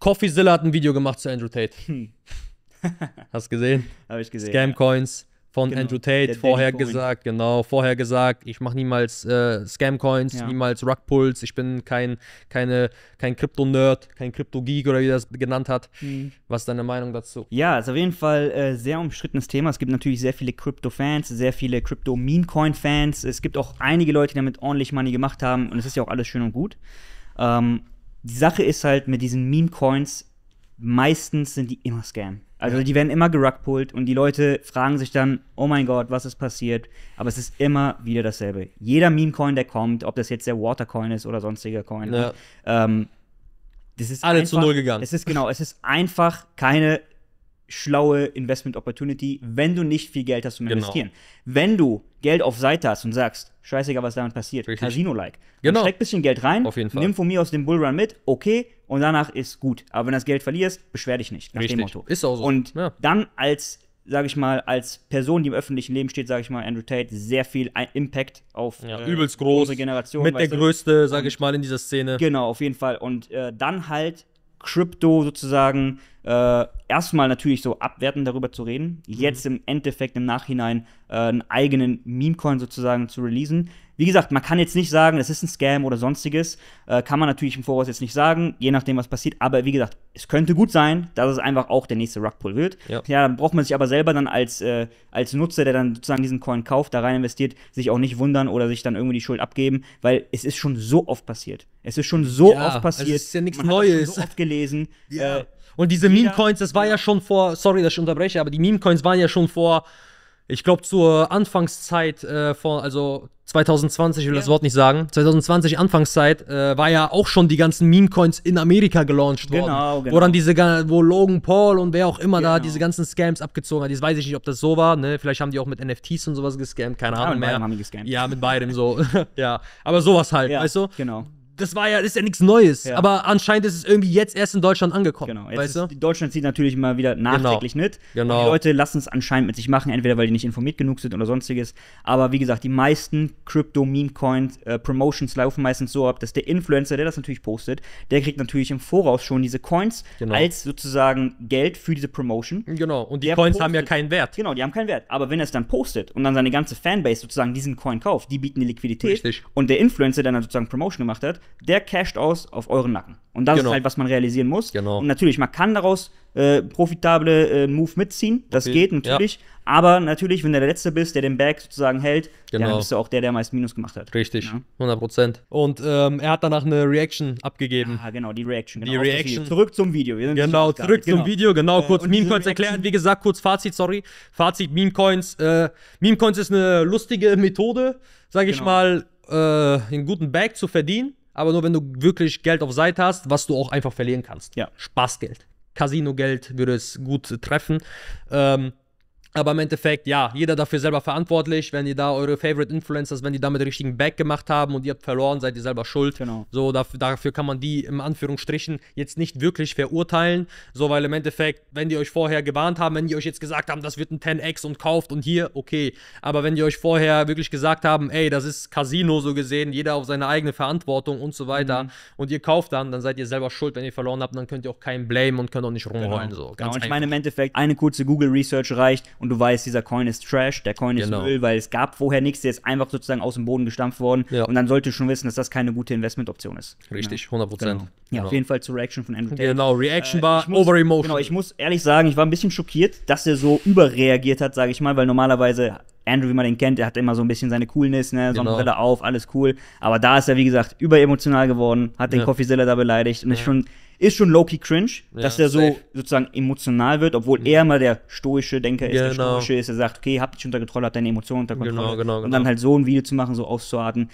Coffeezilla hat ein Video gemacht zu Andrew Tate. Hm. Hast gesehen? Habe ich gesehen. Scam Coins ja. von genau. Andrew Tate der vorher gesagt, genau, vorher gesagt, ich mache niemals äh, Scam Coins, ja. niemals Pulls, ich bin kein keine kein Krypto Nerd, kein Krypto Geek oder wie das genannt hat. Mhm. Was ist deine Meinung dazu? Ja, ist auf jeden Fall äh, sehr umstrittenes Thema. Es gibt natürlich sehr viele Krypto Fans, sehr viele Krypto Meme Coin Fans. Es gibt auch einige Leute, die damit ordentlich Money gemacht haben und es ist ja auch alles schön und gut. Ähm, die Sache ist halt mit diesen Meme Coins meistens sind die immer Scam. Also die werden immer gerugpult und die Leute fragen sich dann, oh mein Gott, was ist passiert? Aber es ist immer wieder dasselbe. Jeder Meme-Coin, der kommt, ob das jetzt der Watercoin ist oder sonstiger Coin, ja. ähm, das ist alle einfach, zu null gegangen. Es ist genau, es ist einfach keine schlaue Investment Opportunity, wenn du nicht viel Geld hast zum genau. Investieren. Wenn du Geld auf Seite hast und sagst, scheißegal, was damit passiert, Casino-like. Genau. Steck ein bisschen Geld rein, auf jeden Fall. nimm von mir aus dem Bullrun mit, okay, und danach ist gut. Aber wenn du das Geld verlierst, beschwer dich nicht, nach Richtig. dem Motto. Ist auch so. Und ja. dann als, sage ich mal, als Person, die im öffentlichen Leben steht, sage ich mal, Andrew Tate, sehr viel Impact auf ja. äh, übelst groß, große Generationen. Mit der du? größte, sage ich mal, in dieser Szene. Genau, auf jeden Fall. Und äh, dann halt Krypto sozusagen äh, erstmal natürlich so abwertend darüber zu reden, mhm. jetzt im Endeffekt im Nachhinein äh, einen eigenen Meme-Coin sozusagen zu releasen, wie gesagt, man kann jetzt nicht sagen, es ist ein Scam oder sonstiges. Äh, kann man natürlich im Voraus jetzt nicht sagen, je nachdem, was passiert. Aber wie gesagt, es könnte gut sein, dass es einfach auch der nächste Rugpull wird. Ja. ja. dann braucht man sich aber selber dann als, äh, als Nutzer, der dann sozusagen diesen Coin kauft, da rein investiert, sich auch nicht wundern oder sich dann irgendwie die Schuld abgeben, weil es ist schon so oft passiert. Es ist schon so ja, oft passiert. Also es ist ja nichts man Neues. Hat das schon so oft gelesen. ja. Äh, und diese Meme-Coins, das war ja schon vor, sorry, dass ich unterbreche, aber die Meme-Coins waren ja schon vor ich glaube, zur Anfangszeit äh, von, also 2020, ich will ja. das Wort nicht sagen, 2020 Anfangszeit äh, war ja auch schon die ganzen Meme-Coins in Amerika gelauncht worden. Genau, genau. Wo dann diese, wo Logan Paul und wer auch immer genau. da diese ganzen Scams abgezogen hat. Jetzt weiß ich nicht, ob das so war, ne? Vielleicht haben die auch mit NFTs und sowas gescammt, keine Ahnung ja, mit mehr. Haben die gescammt. Ja, mit beidem so. ja, aber sowas halt, ja, weißt du? Genau das war ja, ist ja nichts Neues. Ja. Aber anscheinend ist es irgendwie jetzt erst in Deutschland angekommen. Genau. Jetzt weißt du? Deutschland zieht natürlich mal wieder genau. nachträglich genau. mit. Genau. die Leute lassen es anscheinend mit sich machen, entweder weil die nicht informiert genug sind oder sonstiges. Aber wie gesagt, die meisten Crypto, Meme-Coins, äh, Promotions laufen meistens so ab, dass der Influencer, der das natürlich postet, der kriegt natürlich im Voraus schon diese Coins genau. als sozusagen Geld für diese Promotion. Genau. Und die der Coins postet, haben ja keinen Wert. Genau, die haben keinen Wert. Aber wenn er es dann postet und dann seine ganze Fanbase sozusagen diesen Coin kauft, die bieten die Liquidität. Richtig. Und der Influencer, der dann sozusagen Promotion gemacht hat, der casht aus auf euren Nacken. Und das genau. ist halt, was man realisieren muss. Genau. Und natürlich, man kann daraus äh, profitable äh, Move mitziehen. Das okay. geht natürlich. Ja. Aber natürlich, wenn du der Letzte bist, der den Bag sozusagen hält, genau. dann bist du auch der, der meist Minus gemacht hat. Richtig, ja? 100 Und ähm, er hat danach eine Reaction abgegeben. Ah, genau, die Reaction. Genau, die Reaction. Zurück zum Video. genau, zurück zum genau. Video. Genau, äh, kurz äh, Meme-Coins erklären. Wie gesagt, kurz Fazit, sorry. Fazit, Meme-Coins. Äh, Meme-Coins ist eine lustige Methode, sage ich genau. mal, äh, einen guten Bag zu verdienen aber nur wenn du wirklich Geld auf Seite hast, was du auch einfach verlieren kannst. Ja. Spaßgeld. Casino-Geld würde es gut treffen. Ähm, aber im Endeffekt, ja, jeder dafür selber verantwortlich. Wenn ihr da eure Favorite Influencers, wenn die damit richtigen Back gemacht haben und ihr habt verloren, seid ihr selber schuld. Genau. So, dafür, dafür kann man die im Anführungsstrichen jetzt nicht wirklich verurteilen. So, weil im Endeffekt, wenn die euch vorher gewarnt haben, wenn die euch jetzt gesagt haben, das wird ein 10x und kauft und hier, okay. Aber wenn die euch vorher wirklich gesagt haben, ey, das ist Casino so gesehen, jeder auf seine eigene Verantwortung und so weiter mhm. und ihr kauft dann, dann seid ihr selber schuld, wenn ihr verloren habt. Dann könnt ihr auch keinen blamen und könnt auch nicht rumrollen. Genau. So, genau. ganz genau. Und ich einfach. meine, im Endeffekt, eine kurze Google-Research reicht und du weißt, dieser Coin ist Trash, der Coin genau. ist Müll, weil es gab vorher nichts, der ist einfach sozusagen aus dem Boden gestampft worden. Ja. Und dann solltest du schon wissen, dass das keine gute Investmentoption ist. Richtig, 100 Prozent. Genau. Ja, genau. auf jeden Fall zur Reaction von Andrew Tate. Genau, Reaction äh, war muss, over emotion. Genau, ich muss ehrlich sagen, ich war ein bisschen schockiert, dass er so überreagiert hat, sage ich mal, weil normalerweise Andrew, wie man den kennt, der hat immer so ein bisschen seine Coolness, ne? Sonnenbrille genau. auf, alles cool. Aber da ist er, wie gesagt, überemotional geworden, hat den ja. Coffeezilla da beleidigt und ja. ist schon, ist schon low-key cringe, ja, dass er so safe. sozusagen emotional wird, obwohl mhm. er mal der stoische Denker ist, genau. der stoische ist, der sagt, okay, hab dich unter Kontrolle, hab deine Emotionen unter genau, Kontrolle. Genau, genau, genau. Und dann genau. halt so ein Video zu machen, so auszuarten,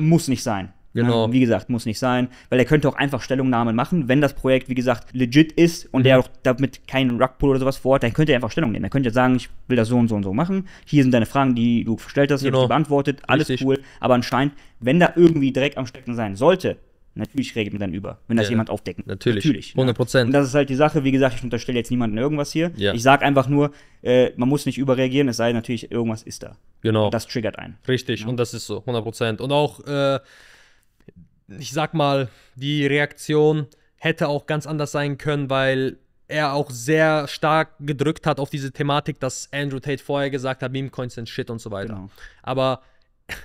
muss nicht sein. Ne? Genau. Ja, wie gesagt, muss nicht sein, weil er könnte auch einfach Stellungnahmen machen, wenn das Projekt, wie gesagt, legit ist und mhm. er auch damit keinen Rugpull oder sowas vorhat, dann könnte er einfach Stellung nehmen. Er könnte sagen, ich will das so und so und so machen. Hier sind deine Fragen, die du gestellt hast, genau. ich habe beantwortet, alles Richtig. cool. Aber anscheinend, wenn da irgendwie Dreck am Stecken sein sollte, Natürlich regelt man dann über, wenn das ja, jemand aufdecken. Natürlich. natürlich 100 Prozent. Ja. Und das ist halt die Sache, wie gesagt, ich unterstelle jetzt niemandem irgendwas hier. Ja. Ich sage einfach nur, äh, man muss nicht überreagieren, es sei natürlich, irgendwas ist da. Genau. Und das triggert einen. Richtig, und das ist so, 100 Prozent. Und auch, äh, ich sag mal, die Reaktion hätte auch ganz anders sein können, weil er auch sehr stark gedrückt hat auf diese Thematik, dass Andrew Tate vorher gesagt hat, Meme-Coins sind Shit und so weiter. Genau. Aber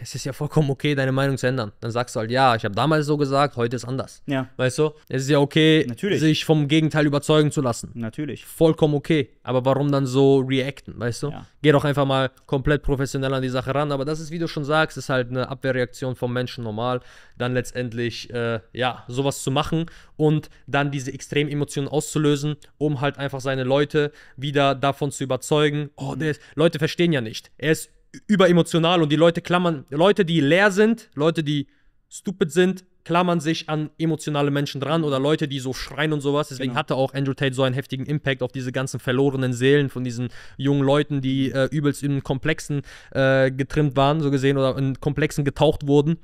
es ist ja vollkommen okay, deine Meinung zu ändern. Dann sagst du halt, ja, ich habe damals so gesagt, heute ist anders. Ja. Weißt du? Es ist ja okay, Natürlich. sich vom Gegenteil überzeugen zu lassen. Natürlich. Vollkommen okay. Aber warum dann so reacten, weißt du? Ja. Geh doch einfach mal komplett professionell an die Sache ran. Aber das ist, wie du schon sagst, ist halt eine Abwehrreaktion vom Menschen normal. Dann letztendlich, äh, ja, sowas zu machen und dann diese extremen Emotionen auszulösen, um halt einfach seine Leute wieder davon zu überzeugen. Oh, der ist, Leute verstehen ja nicht. Er ist überemotional und die Leute klammern, Leute, die leer sind, Leute, die stupid sind, klammern sich an emotionale Menschen dran oder Leute, die so schreien und sowas. Deswegen genau. hatte auch Andrew Tate so einen heftigen Impact auf diese ganzen verlorenen Seelen von diesen jungen Leuten, die äh, übelst in Komplexen äh, getrimmt waren, so gesehen, oder in Komplexen getaucht wurden.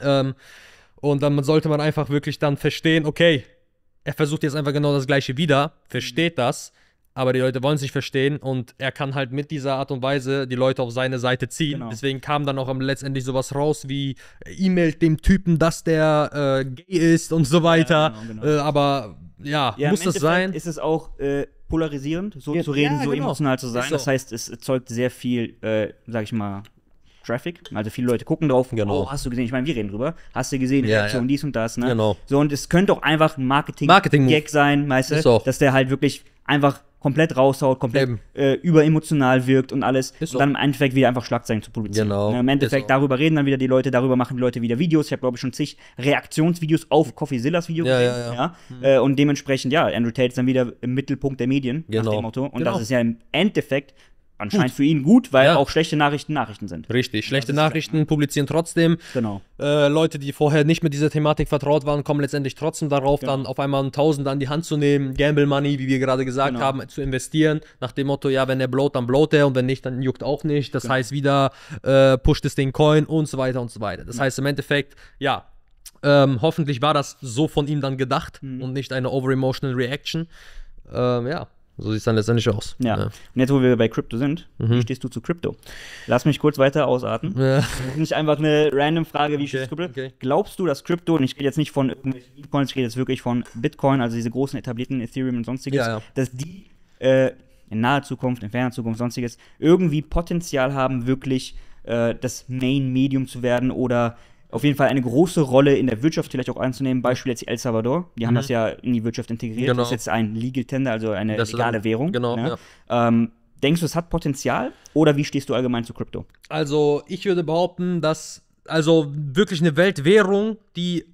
Ähm, und dann sollte man einfach wirklich dann verstehen, okay, er versucht jetzt einfach genau das gleiche wieder, versteht mhm. das aber die Leute wollen sich verstehen und er kann halt mit dieser Art und Weise die Leute auf seine Seite ziehen. Genau. Deswegen kam dann auch letztendlich sowas raus wie äh, e mail dem Typen, dass der äh, gay ist und so weiter. Ja, genau, genau. Äh, aber ja, ja muss das Endeffekt sein? Ist es auch äh, polarisierend, so ja, zu reden, so genau. emotional zu sein. So. Das heißt, es erzeugt sehr viel, äh, sag ich mal, Traffic. Also viele Leute gucken drauf. Genau. Oh, hast du gesehen? Ich meine, wir reden drüber. Hast du gesehen? Ja, Reaktion, ja. dies und das. Ne? Genau. So und es könnte auch einfach ein Marketing, Marketing Gag sein, meistens, dass der halt wirklich einfach komplett raushaut, komplett äh, überemotional wirkt und alles. Ist und dann im Endeffekt wieder einfach Schlagzeilen zu publizieren. Genau. Ne, Im Endeffekt darüber reden dann wieder die Leute, darüber machen die Leute wieder Videos. Ich habe, glaube ich, schon zig Reaktionsvideos auf Coffeezillas Video ja, gesehen. Ja, ja. Hm. und dementsprechend, ja, Andrew Tate ist dann wieder im Mittelpunkt der Medien, genau. nach dem Motto. Und genau. das ist ja im Endeffekt anscheinend gut. für ihn gut, weil ja. auch schlechte Nachrichten Nachrichten sind. Richtig, schlechte Nachrichten schlecht. publizieren trotzdem. Genau. Äh, Leute, die vorher nicht mit dieser Thematik vertraut waren, kommen letztendlich trotzdem darauf, genau. dann auf einmal ein Tausender an die Hand zu nehmen, Gamble Money, wie wir gerade gesagt genau. haben, zu investieren, nach dem Motto, ja, wenn er blowt, dann blowt er und wenn nicht, dann juckt auch nicht. Das genau. heißt, wieder äh, pusht es den Coin und so weiter und so weiter. Das ja. heißt, im Endeffekt, ja, ähm, hoffentlich war das so von ihm dann gedacht mhm. und nicht eine over-emotional Reaction. Ähm, ja, so sieht es dann letztendlich aus. Ja. ja. Und jetzt, wo wir bei Krypto sind, mhm. wie stehst du zu Krypto? Lass mich kurz weiter ausatmen. Ja. Das ist nicht einfach eine random Frage, wie okay. stehst du Okay. Glaubst du, dass Krypto, und ich rede jetzt nicht von irgendwelchen Bitcoins, ich rede jetzt wirklich von Bitcoin, also diese großen etablierten Ethereum und sonstiges, ja, dass die äh, in naher Zukunft, in ferner Zukunft, sonstiges, irgendwie Potenzial haben, wirklich äh, das Main-Medium zu werden oder auf jeden Fall eine große Rolle in der Wirtschaft vielleicht auch einzunehmen. Beispiel jetzt El Salvador, die mhm. haben das ja in die Wirtschaft integriert. Genau. Das ist jetzt ein Legal Tender, also eine das legale Land. Währung. Genau. Ne? Ja. Ähm, denkst du, es hat Potenzial oder wie stehst du allgemein zu Krypto? Also ich würde behaupten, dass also wirklich eine Weltwährung, die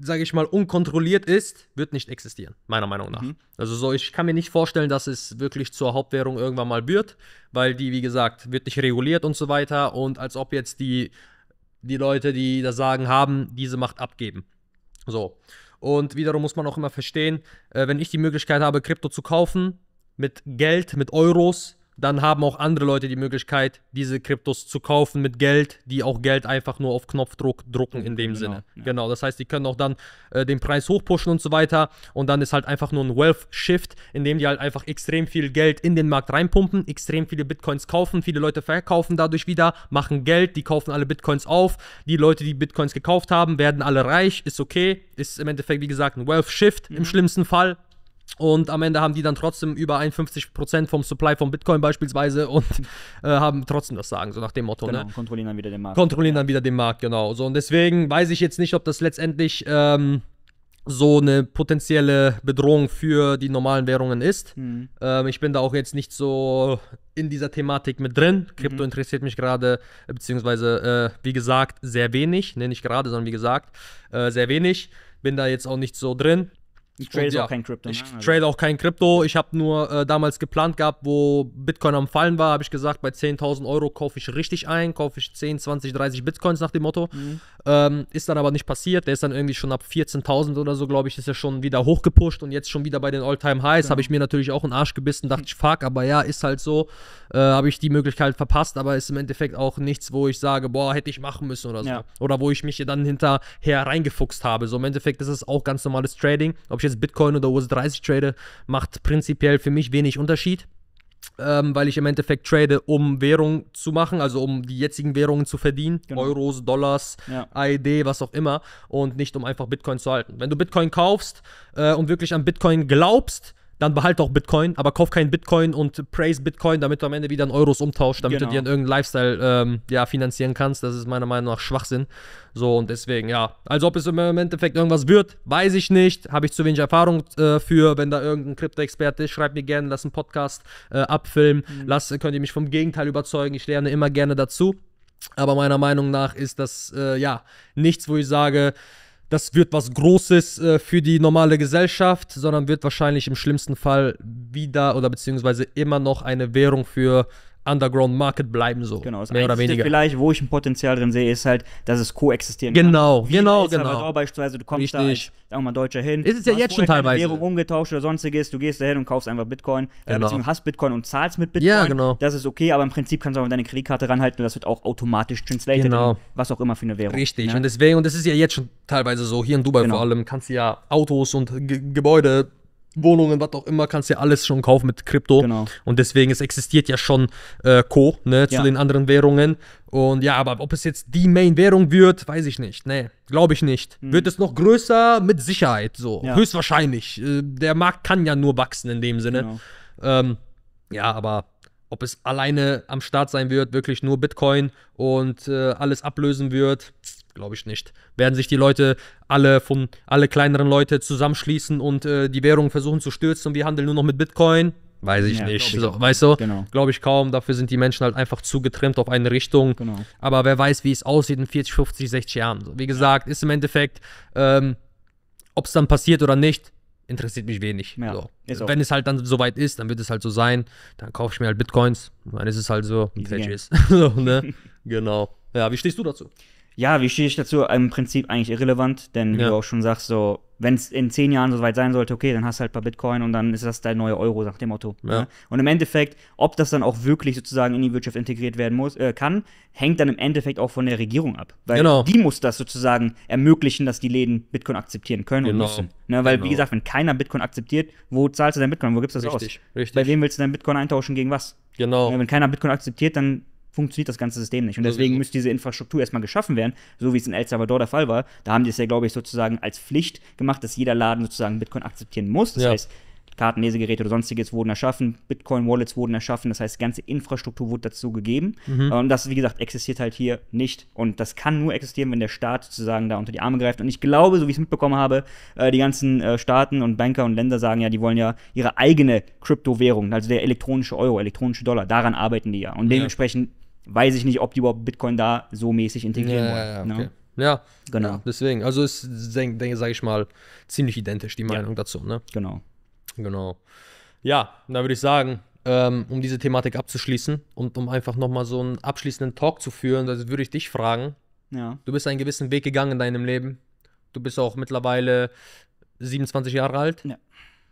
sage ich mal, unkontrolliert ist, wird nicht existieren, meiner Meinung nach. Mhm. Also so, ich kann mir nicht vorstellen, dass es wirklich zur Hauptwährung irgendwann mal wird, weil die, wie gesagt, wird nicht reguliert und so weiter. Und als ob jetzt die die Leute, die das Sagen haben, diese Macht abgeben. So. Und wiederum muss man auch immer verstehen, äh, wenn ich die Möglichkeit habe, Krypto zu kaufen, mit Geld, mit Euros, dann haben auch andere Leute die Möglichkeit, diese Kryptos zu kaufen mit Geld, die auch Geld einfach nur auf Knopfdruck drucken in dem genau, Sinne. Ja. Genau, das heißt, die können auch dann äh, den Preis hochpushen und so weiter. Und dann ist halt einfach nur ein Wealth Shift, indem die halt einfach extrem viel Geld in den Markt reinpumpen, extrem viele Bitcoins kaufen, viele Leute verkaufen dadurch wieder, machen Geld, die kaufen alle Bitcoins auf. Die Leute, die Bitcoins gekauft haben, werden alle reich, ist okay, ist im Endeffekt wie gesagt ein Wealth Shift mhm. im schlimmsten Fall, und am Ende haben die dann trotzdem über 51% vom Supply von Bitcoin beispielsweise und äh, haben trotzdem das Sagen, so nach dem Motto. Ne? Genau, ne? kontrollieren dann wieder den Markt. Kontrollieren ja. dann wieder den Markt, genau. So, und deswegen weiß ich jetzt nicht, ob das letztendlich ähm, so eine potenzielle Bedrohung für die normalen Währungen ist. Mhm. Ähm, ich bin da auch jetzt nicht so in dieser Thematik mit drin. Mhm. Krypto mhm. interessiert mich gerade, äh, beziehungsweise, äh, wie gesagt, sehr wenig. Ne, nicht gerade, sondern wie gesagt, äh, sehr wenig. Bin da jetzt auch nicht so drin. Ich trade ja, auch kein Krypto. Ich ne? Also- trade auch kein Krypto. Ich habe nur äh, damals geplant gehabt, wo Bitcoin am Fallen war, habe ich gesagt, bei 10.000 Euro kaufe ich richtig ein, kaufe ich 10, 20, 30 Bitcoins nach dem Motto. Mhm. Ähm, ist dann aber nicht passiert. Der ist dann irgendwie schon ab 14.000 oder so, glaube ich, ist er schon wieder hochgepusht und jetzt schon wieder bei den All-Time-Highs. Genau. Habe ich mir natürlich auch einen Arsch gebissen, dachte ich, fuck, aber ja, ist halt so. Äh, habe ich die Möglichkeit verpasst, aber ist im Endeffekt auch nichts, wo ich sage, boah, hätte ich machen müssen oder so. Ja. Oder wo ich mich dann hinterher reingefuchst habe. So im Endeffekt ist es auch ganz normales Trading. Ob ich jetzt Bitcoin oder US 30 trade, macht prinzipiell für mich wenig Unterschied. Ähm, weil ich im Endeffekt trade, um Währung zu machen, also um die jetzigen Währungen zu verdienen, genau. Euros, Dollars, ja. AED, was auch immer, und nicht um einfach Bitcoin zu halten. Wenn du Bitcoin kaufst äh, und wirklich an Bitcoin glaubst, dann behalt auch Bitcoin, aber kauf keinen Bitcoin und praise Bitcoin, damit du am Ende wieder in Euros umtauscht, damit genau. du dir in irgendeinen Lifestyle ähm, ja, finanzieren kannst. Das ist meiner Meinung nach Schwachsinn. So und deswegen, ja. Also, ob es im Endeffekt irgendwas wird, weiß ich nicht. Habe ich zu wenig Erfahrung äh, für. Wenn da irgendein Krypto-Experte ist, schreibt mir gerne, lass einen Podcast äh, abfilmen. Mhm. Lass, könnt ihr mich vom Gegenteil überzeugen. Ich lerne immer gerne dazu. Aber meiner Meinung nach ist das, äh, ja, nichts, wo ich sage, das wird was Großes äh, für die normale Gesellschaft, sondern wird wahrscheinlich im schlimmsten Fall wieder oder beziehungsweise immer noch eine Währung für Underground Market bleiben so. Genau, das mehr oder weniger. Vielleicht, wo ich ein Potenzial drin sehe, ist halt, dass es koexistieren genau, kann. Wie genau, genau, genau. beispielsweise, du kommst Richtig. da, sagen mal, Deutscher hin. Ist es ja jetzt schon teilweise. Währung umgetauscht oder sonstiges, du gehst da hin und kaufst einfach Bitcoin, äh, genau. beziehungsweise hast Bitcoin und zahlst mit Bitcoin. Ja, genau. Das ist okay, aber im Prinzip kannst du auch deine Kreditkarte ranhalten und das wird auch automatisch translated. Genau. was auch immer für eine Währung. Richtig. Ja? Ne? Und deswegen, und das ist ja jetzt schon teilweise so, hier in Dubai genau. vor allem, kannst du ja Autos und G Gebäude Wohnungen, was auch immer, kannst ja alles schon kaufen mit Krypto. Genau. Und deswegen, es existiert ja schon äh, Co. Ne, zu ja. den anderen Währungen. Und ja, aber ob es jetzt die Main-Währung wird, weiß ich nicht. Nee, glaube ich nicht. Mhm. Wird es noch größer? Mit Sicherheit so. Ja. Höchstwahrscheinlich. Äh, der Markt kann ja nur wachsen in dem Sinne. Genau. Ähm, ja, aber ob es alleine am Start sein wird, wirklich nur Bitcoin und äh, alles ablösen wird, Glaube ich nicht. Werden sich die Leute, alle von alle kleineren Leute zusammenschließen und äh, die Währung versuchen zu stürzen und wir handeln nur noch mit Bitcoin? Weiß ich ja, nicht. Ich so, weißt du? Genau. Glaube ich kaum. Dafür sind die Menschen halt einfach zu zugetrimmt auf eine Richtung. Genau. Aber wer weiß, wie es aussieht in 40, 50, 60 Jahren. Wie gesagt, ja. ist im Endeffekt, ähm, ob es dann passiert oder nicht, interessiert mich wenig. Ja, so. Wenn es halt dann soweit ist, dann wird es halt so sein. Dann kaufe ich mir halt Bitcoins. Dann ist es halt so. Fertig ist. so, ne? genau. Ja, wie stehst du dazu? ja, wie stehe ich dazu? Im Prinzip eigentlich irrelevant, denn wie du auch schon sagst, so, wenn es in zehn Jahren soweit sein sollte, okay, dann hast du halt ein paar Bitcoin und dann ist das dein neuer Euro, sagt dem Motto. Ja. Ne? Und im Endeffekt, ob das dann auch wirklich sozusagen in die Wirtschaft integriert werden muss, äh, kann, hängt dann im Endeffekt auch von der Regierung ab. Weil genau. die muss das sozusagen ermöglichen, dass die Läden Bitcoin akzeptieren können genau. und müssen. Ne? Weil, genau. wie gesagt, wenn keiner Bitcoin akzeptiert, wo zahlst du dein Bitcoin? Wo gibst du das richtig, aus? Richtig. Bei wem willst du dein Bitcoin eintauschen gegen was? Genau. Ne, wenn keiner Bitcoin akzeptiert, dann funktioniert das ganze System nicht. Und deswegen müsste diese Infrastruktur erstmal geschaffen werden, so wie es in El Salvador der Fall war. Da haben die es ja, glaube ich, sozusagen als Pflicht gemacht, dass jeder Laden sozusagen Bitcoin akzeptieren muss. Das ja. heißt, Kartenlesegeräte oder sonstiges wurden erschaffen, Bitcoin-Wallets wurden erschaffen, das heißt, die ganze Infrastruktur wurde dazu gegeben. Mhm. Und das, wie gesagt, existiert halt hier nicht. Und das kann nur existieren, wenn der Staat sozusagen da unter die Arme greift. Und ich glaube, so wie ich es mitbekommen habe, äh, die ganzen äh, Staaten und Banker und Länder sagen ja, die wollen ja ihre eigene Kryptowährung, also der elektronische Euro, elektronische Dollar, daran arbeiten die ja. Und dementsprechend ja weiß ich nicht, ob die überhaupt Bitcoin da so mäßig integrieren ja, wollen. Ja, ne? okay. ne? ja genau. Ja, deswegen, also ist, denke, sage ich mal, ziemlich identisch die Meinung dazu. Ne? Genau. Genau. Ja, da würde ich sagen, ähm, um diese Thematik abzuschließen und um einfach nochmal so einen abschließenden Talk zu führen, das würde ich dich fragen. Ja. Du bist einen gewissen Weg gegangen in deinem Leben. Du bist auch mittlerweile 27 Jahre alt ja.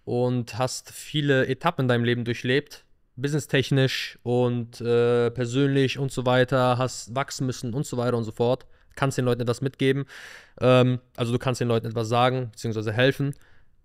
und hast viele Etappen in deinem Leben durchlebt businesstechnisch und äh, persönlich und so weiter, hast wachsen müssen und so weiter und so fort. Kannst den Leuten etwas mitgeben. Ähm, also du kannst den Leuten etwas sagen, beziehungsweise helfen.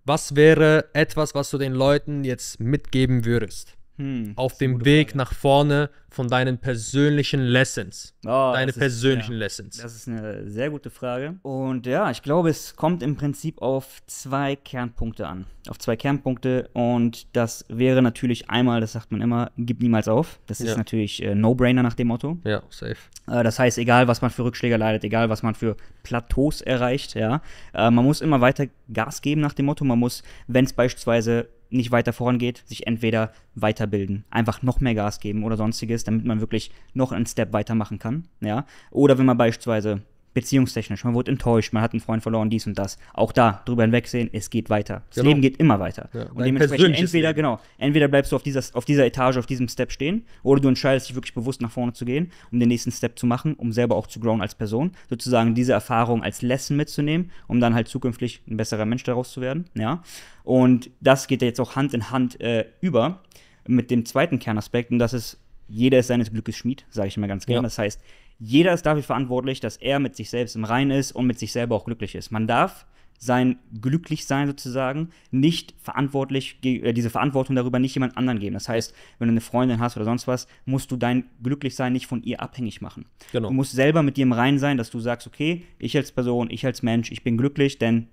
Was wäre etwas, was du den Leuten jetzt mitgeben würdest? hm, auf dem Weg Frage. nach vorne von deinen persönlichen Lessons? Oh, Deine persönlichen ja. Lessons. Das ist eine sehr gute Frage. Und ja, ich glaube, es kommt im Prinzip auf zwei Kernpunkte an. Auf zwei Kernpunkte. Und das wäre natürlich einmal, das sagt man immer, gib niemals auf. Das ja. ist natürlich äh, No-Brainer nach dem Motto. Ja, safe. Äh, das heißt, egal was man für Rückschläge leidet, egal was man für Plateaus erreicht, ja, äh, man muss immer weiter Gas geben nach dem Motto. Man muss, wenn es beispielsweise nicht weiter vorangeht, sich entweder weiterbilden, einfach noch mehr Gas geben oder sonstiges, damit man wirklich noch einen Step weitermachen kann, ja. Oder wenn man beispielsweise beziehungstechnisch. Man wurde enttäuscht, man hat einen Freund verloren, dies und das. Auch da drüber hinwegsehen, es geht weiter. Das genau. Leben geht immer weiter. Ja, und dementsprechend entweder, genau, entweder bleibst du auf dieser, auf dieser Etage, auf diesem Step stehen, oder du entscheidest dich wirklich bewusst nach vorne zu gehen, um den nächsten Step zu machen, um selber auch zu growen als Person, sozusagen diese Erfahrung als Lesson mitzunehmen, um dann halt zukünftig ein besserer Mensch daraus zu werden. Ja? Und das geht ja jetzt auch Hand in Hand äh, über mit dem zweiten Kernaspekt, und das ist, jeder ist seines Glückes Schmied, sage ich immer ganz gerne. Ja. Das heißt, jeder ist dafür verantwortlich, dass er mit sich selbst im Reinen ist und mit sich selber auch glücklich ist. Man darf sein Glücklichsein sozusagen nicht verantwortlich, äh, diese Verantwortung darüber nicht jemand anderen geben. Das heißt, wenn du eine Freundin hast oder sonst was, musst du dein Glücklichsein nicht von ihr abhängig machen. Genau. Du musst selber mit dir im Reinen sein, dass du sagst, okay, ich als Person, ich als Mensch, ich bin glücklich, denn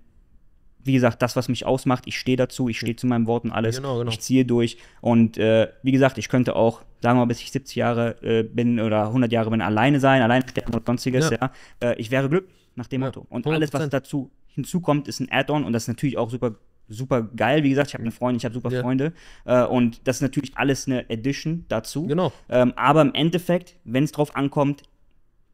wie gesagt, das, was mich ausmacht, ich stehe dazu, ich hm. stehe zu meinen Worten alles, genau, genau. ich ziehe durch. Und äh, wie gesagt, ich könnte auch sagen wir mal, bis ich 70 Jahre äh, bin oder 100 Jahre bin, alleine sein, allein sterben und sonstiges, ja. ja. Äh, ich wäre glücklich nach dem ja, Motto. Und 100%. alles, was dazu hinzukommt, ist ein Add-on und das ist natürlich auch super super geil. Wie gesagt, ich habe eine Freundin, ich habe super ja. Freunde. Äh, und das ist natürlich alles eine Edition dazu. Genau. Ähm, aber im Endeffekt, wenn es drauf ankommt,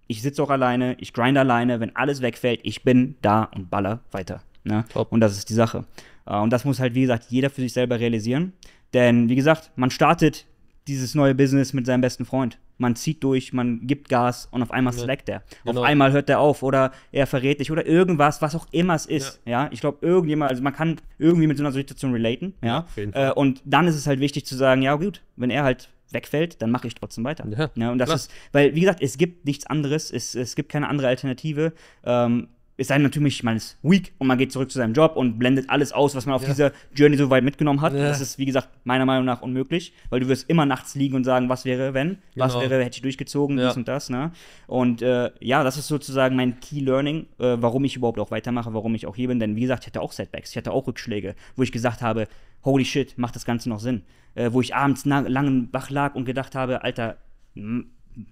ich sitze auch alleine, ich grind alleine, wenn alles wegfällt, ich bin da und baller weiter. Ne? Top. Und das ist die Sache. Äh, und das muss halt, wie gesagt, jeder für sich selber realisieren. Denn wie gesagt, man startet dieses neue Business mit seinem besten Freund. Man zieht durch, man gibt Gas und auf einmal slackt er. Genau. Auf einmal hört er auf oder er verrät dich oder irgendwas, was auch immer es ist. Ja, ja? ich glaube, irgendjemand, also man kann irgendwie mit so einer Situation relaten. Ja, ja äh, und dann ist es halt wichtig zu sagen, ja gut, wenn er halt wegfällt, dann mache ich trotzdem weiter. Ja, ja ne. und das klar. ist, weil wie gesagt, es gibt nichts anderes, es, es gibt keine andere Alternative. Ähm, es sei denn, natürlich, man ist weak und man geht zurück zu seinem Job und blendet alles aus, was man auf ja. dieser Journey so weit mitgenommen hat. Ja. Das ist, wie gesagt, meiner Meinung nach unmöglich, weil du wirst immer nachts liegen und sagen, was wäre, wenn, genau. was wäre, hätte ich durchgezogen, ja. dies und das. Ne? Und äh, ja, das ist sozusagen mein Key Learning, äh, warum ich überhaupt auch weitermache, warum ich auch hier bin. Denn wie gesagt, ich hatte auch Setbacks, ich hatte auch Rückschläge, wo ich gesagt habe, holy shit, macht das Ganze noch Sinn? Äh, wo ich abends lange wach lag und gedacht habe, Alter,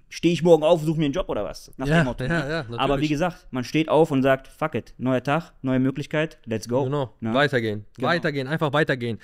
stehe ich morgen auf, suche mir einen Job oder was? Nach ja, dem Motto. Ja, ja, Aber wie gesagt, man steht auf und sagt, fuck it, neuer Tag, neue Möglichkeit, let's go. Genau, Na? weitergehen, genau. weitergehen, einfach weitergehen.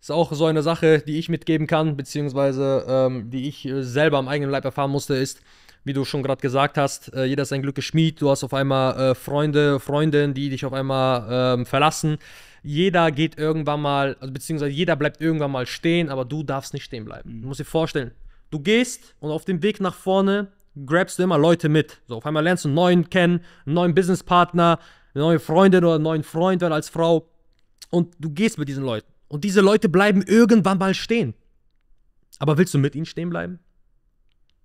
Ist auch so eine Sache, die ich mitgeben kann, beziehungsweise ähm, die ich äh, selber am eigenen Leib erfahren musste, ist, wie du schon gerade gesagt hast, äh, jeder ist ein Glück geschmied, du hast auf einmal äh, Freunde, Freundinnen, die dich auf einmal äh, verlassen. Jeder geht irgendwann mal, also, beziehungsweise jeder bleibt irgendwann mal stehen, aber du darfst nicht stehen bleiben. Mhm. Du musst dir vorstellen, Du gehst und auf dem Weg nach vorne grabst du immer Leute mit. So, auf einmal lernst du einen neuen kennen, einen neuen Businesspartner, eine neue Freundin oder einen neuen Freund oder als Frau. Und du gehst mit diesen Leuten. Und diese Leute bleiben irgendwann mal stehen. Aber willst du mit ihnen stehen bleiben?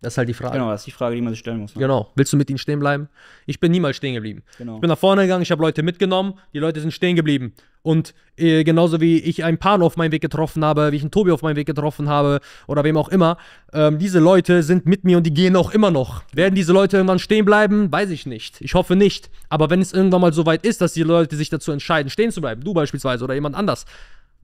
Das ist halt die Frage. Genau, das ist die Frage, die man sich stellen muss. Ne? Genau. Willst du mit ihnen stehen bleiben? Ich bin niemals stehen geblieben. Genau. Ich bin nach vorne gegangen, ich habe Leute mitgenommen, die Leute sind stehen geblieben. Und äh, genauso wie ich einen Pan auf meinem Weg getroffen habe, wie ich einen Tobi auf meinem Weg getroffen habe oder wem auch immer, ähm, diese Leute sind mit mir und die gehen auch immer noch. Werden diese Leute irgendwann stehen bleiben? Weiß ich nicht. Ich hoffe nicht. Aber wenn es irgendwann mal so weit ist, dass die Leute sich dazu entscheiden, stehen zu bleiben, du beispielsweise oder jemand anders,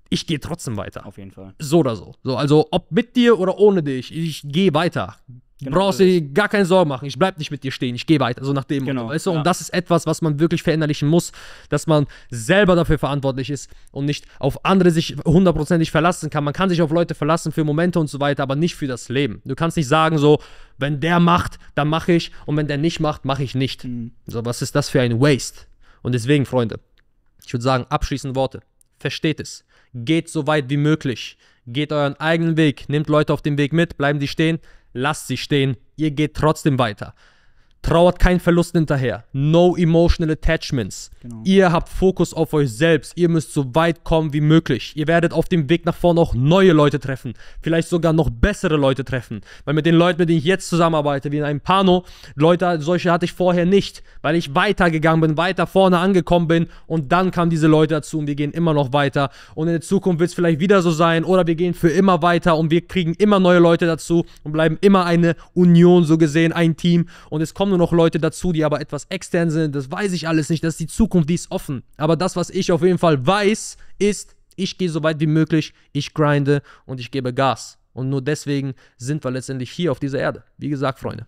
ich gehe trotzdem weiter. Auf jeden Fall. So oder so. so also ob mit dir oder ohne dich, ich gehe weiter. Genau Brauchst dir gar keine Sorgen machen. Ich bleib nicht mit dir stehen. Ich gehe weiter. So also nach dem. Genau, Motto, weißt du? ja. Und das ist etwas, was man wirklich verinnerlichen muss, dass man selber dafür verantwortlich ist und nicht auf andere sich hundertprozentig verlassen kann. Man kann sich auf Leute verlassen für Momente und so weiter, aber nicht für das Leben. Du kannst nicht sagen, so, wenn der macht, dann mache ich und wenn der nicht macht, mache ich nicht. Mhm. So, was ist das für ein Waste? Und deswegen, Freunde, ich würde sagen, abschließende Worte. Versteht es. Geht so weit wie möglich. Geht euren eigenen Weg. Nehmt Leute auf dem Weg mit. Bleiben die stehen lasst sie stehen, ihr geht trotzdem weiter. Trauert keinen Verlust hinterher. No emotional attachments. Genau. Ihr habt Fokus auf euch selbst. Ihr müsst so weit kommen wie möglich. Ihr werdet auf dem Weg nach vorne auch neue Leute treffen. Vielleicht sogar noch bessere Leute treffen. Weil mit den Leuten, mit denen ich jetzt zusammenarbeite, wie in einem Pano, Leute, solche hatte ich vorher nicht. Weil ich weitergegangen bin, weiter vorne angekommen bin. Und dann kamen diese Leute dazu und wir gehen immer noch weiter. Und in der Zukunft wird es vielleicht wieder so sein. Oder wir gehen für immer weiter und wir kriegen immer neue Leute dazu und bleiben immer eine Union so gesehen, ein Team. Und es kommt kommen nur noch Leute dazu, die aber etwas extern sind. Das weiß ich alles nicht. Das ist die Zukunft, die ist offen. Aber das, was ich auf jeden Fall weiß, ist, ich gehe so weit wie möglich, ich grinde und ich gebe Gas. Und nur deswegen sind wir letztendlich hier auf dieser Erde. Wie gesagt, Freunde.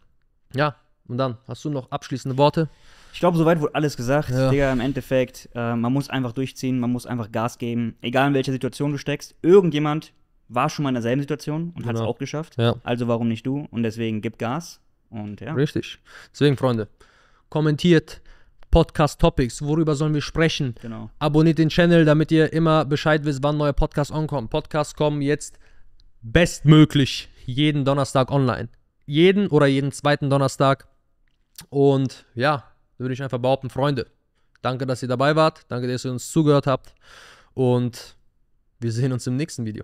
Ja, und dann, hast du noch abschließende Worte? Ich glaube, soweit wurde alles gesagt. Ja. Digga, im Endeffekt, äh, man muss einfach durchziehen, man muss einfach Gas geben. Egal in welcher Situation du steckst, irgendjemand war schon mal in derselben Situation und genau. hat es auch geschafft. Ja. Also warum nicht du? Und deswegen gib Gas und ja. Richtig. Deswegen, Freunde, kommentiert Podcast-Topics, worüber sollen wir sprechen. Genau. Abonniert den Channel, damit ihr immer Bescheid wisst, wann neue Podcasts ankommen. Podcasts kommen jetzt bestmöglich jeden Donnerstag online. Jeden oder jeden zweiten Donnerstag. Und ja, würde ich einfach behaupten, Freunde, danke, dass ihr dabei wart. Danke, dass ihr uns zugehört habt. Und wir sehen uns im nächsten Video.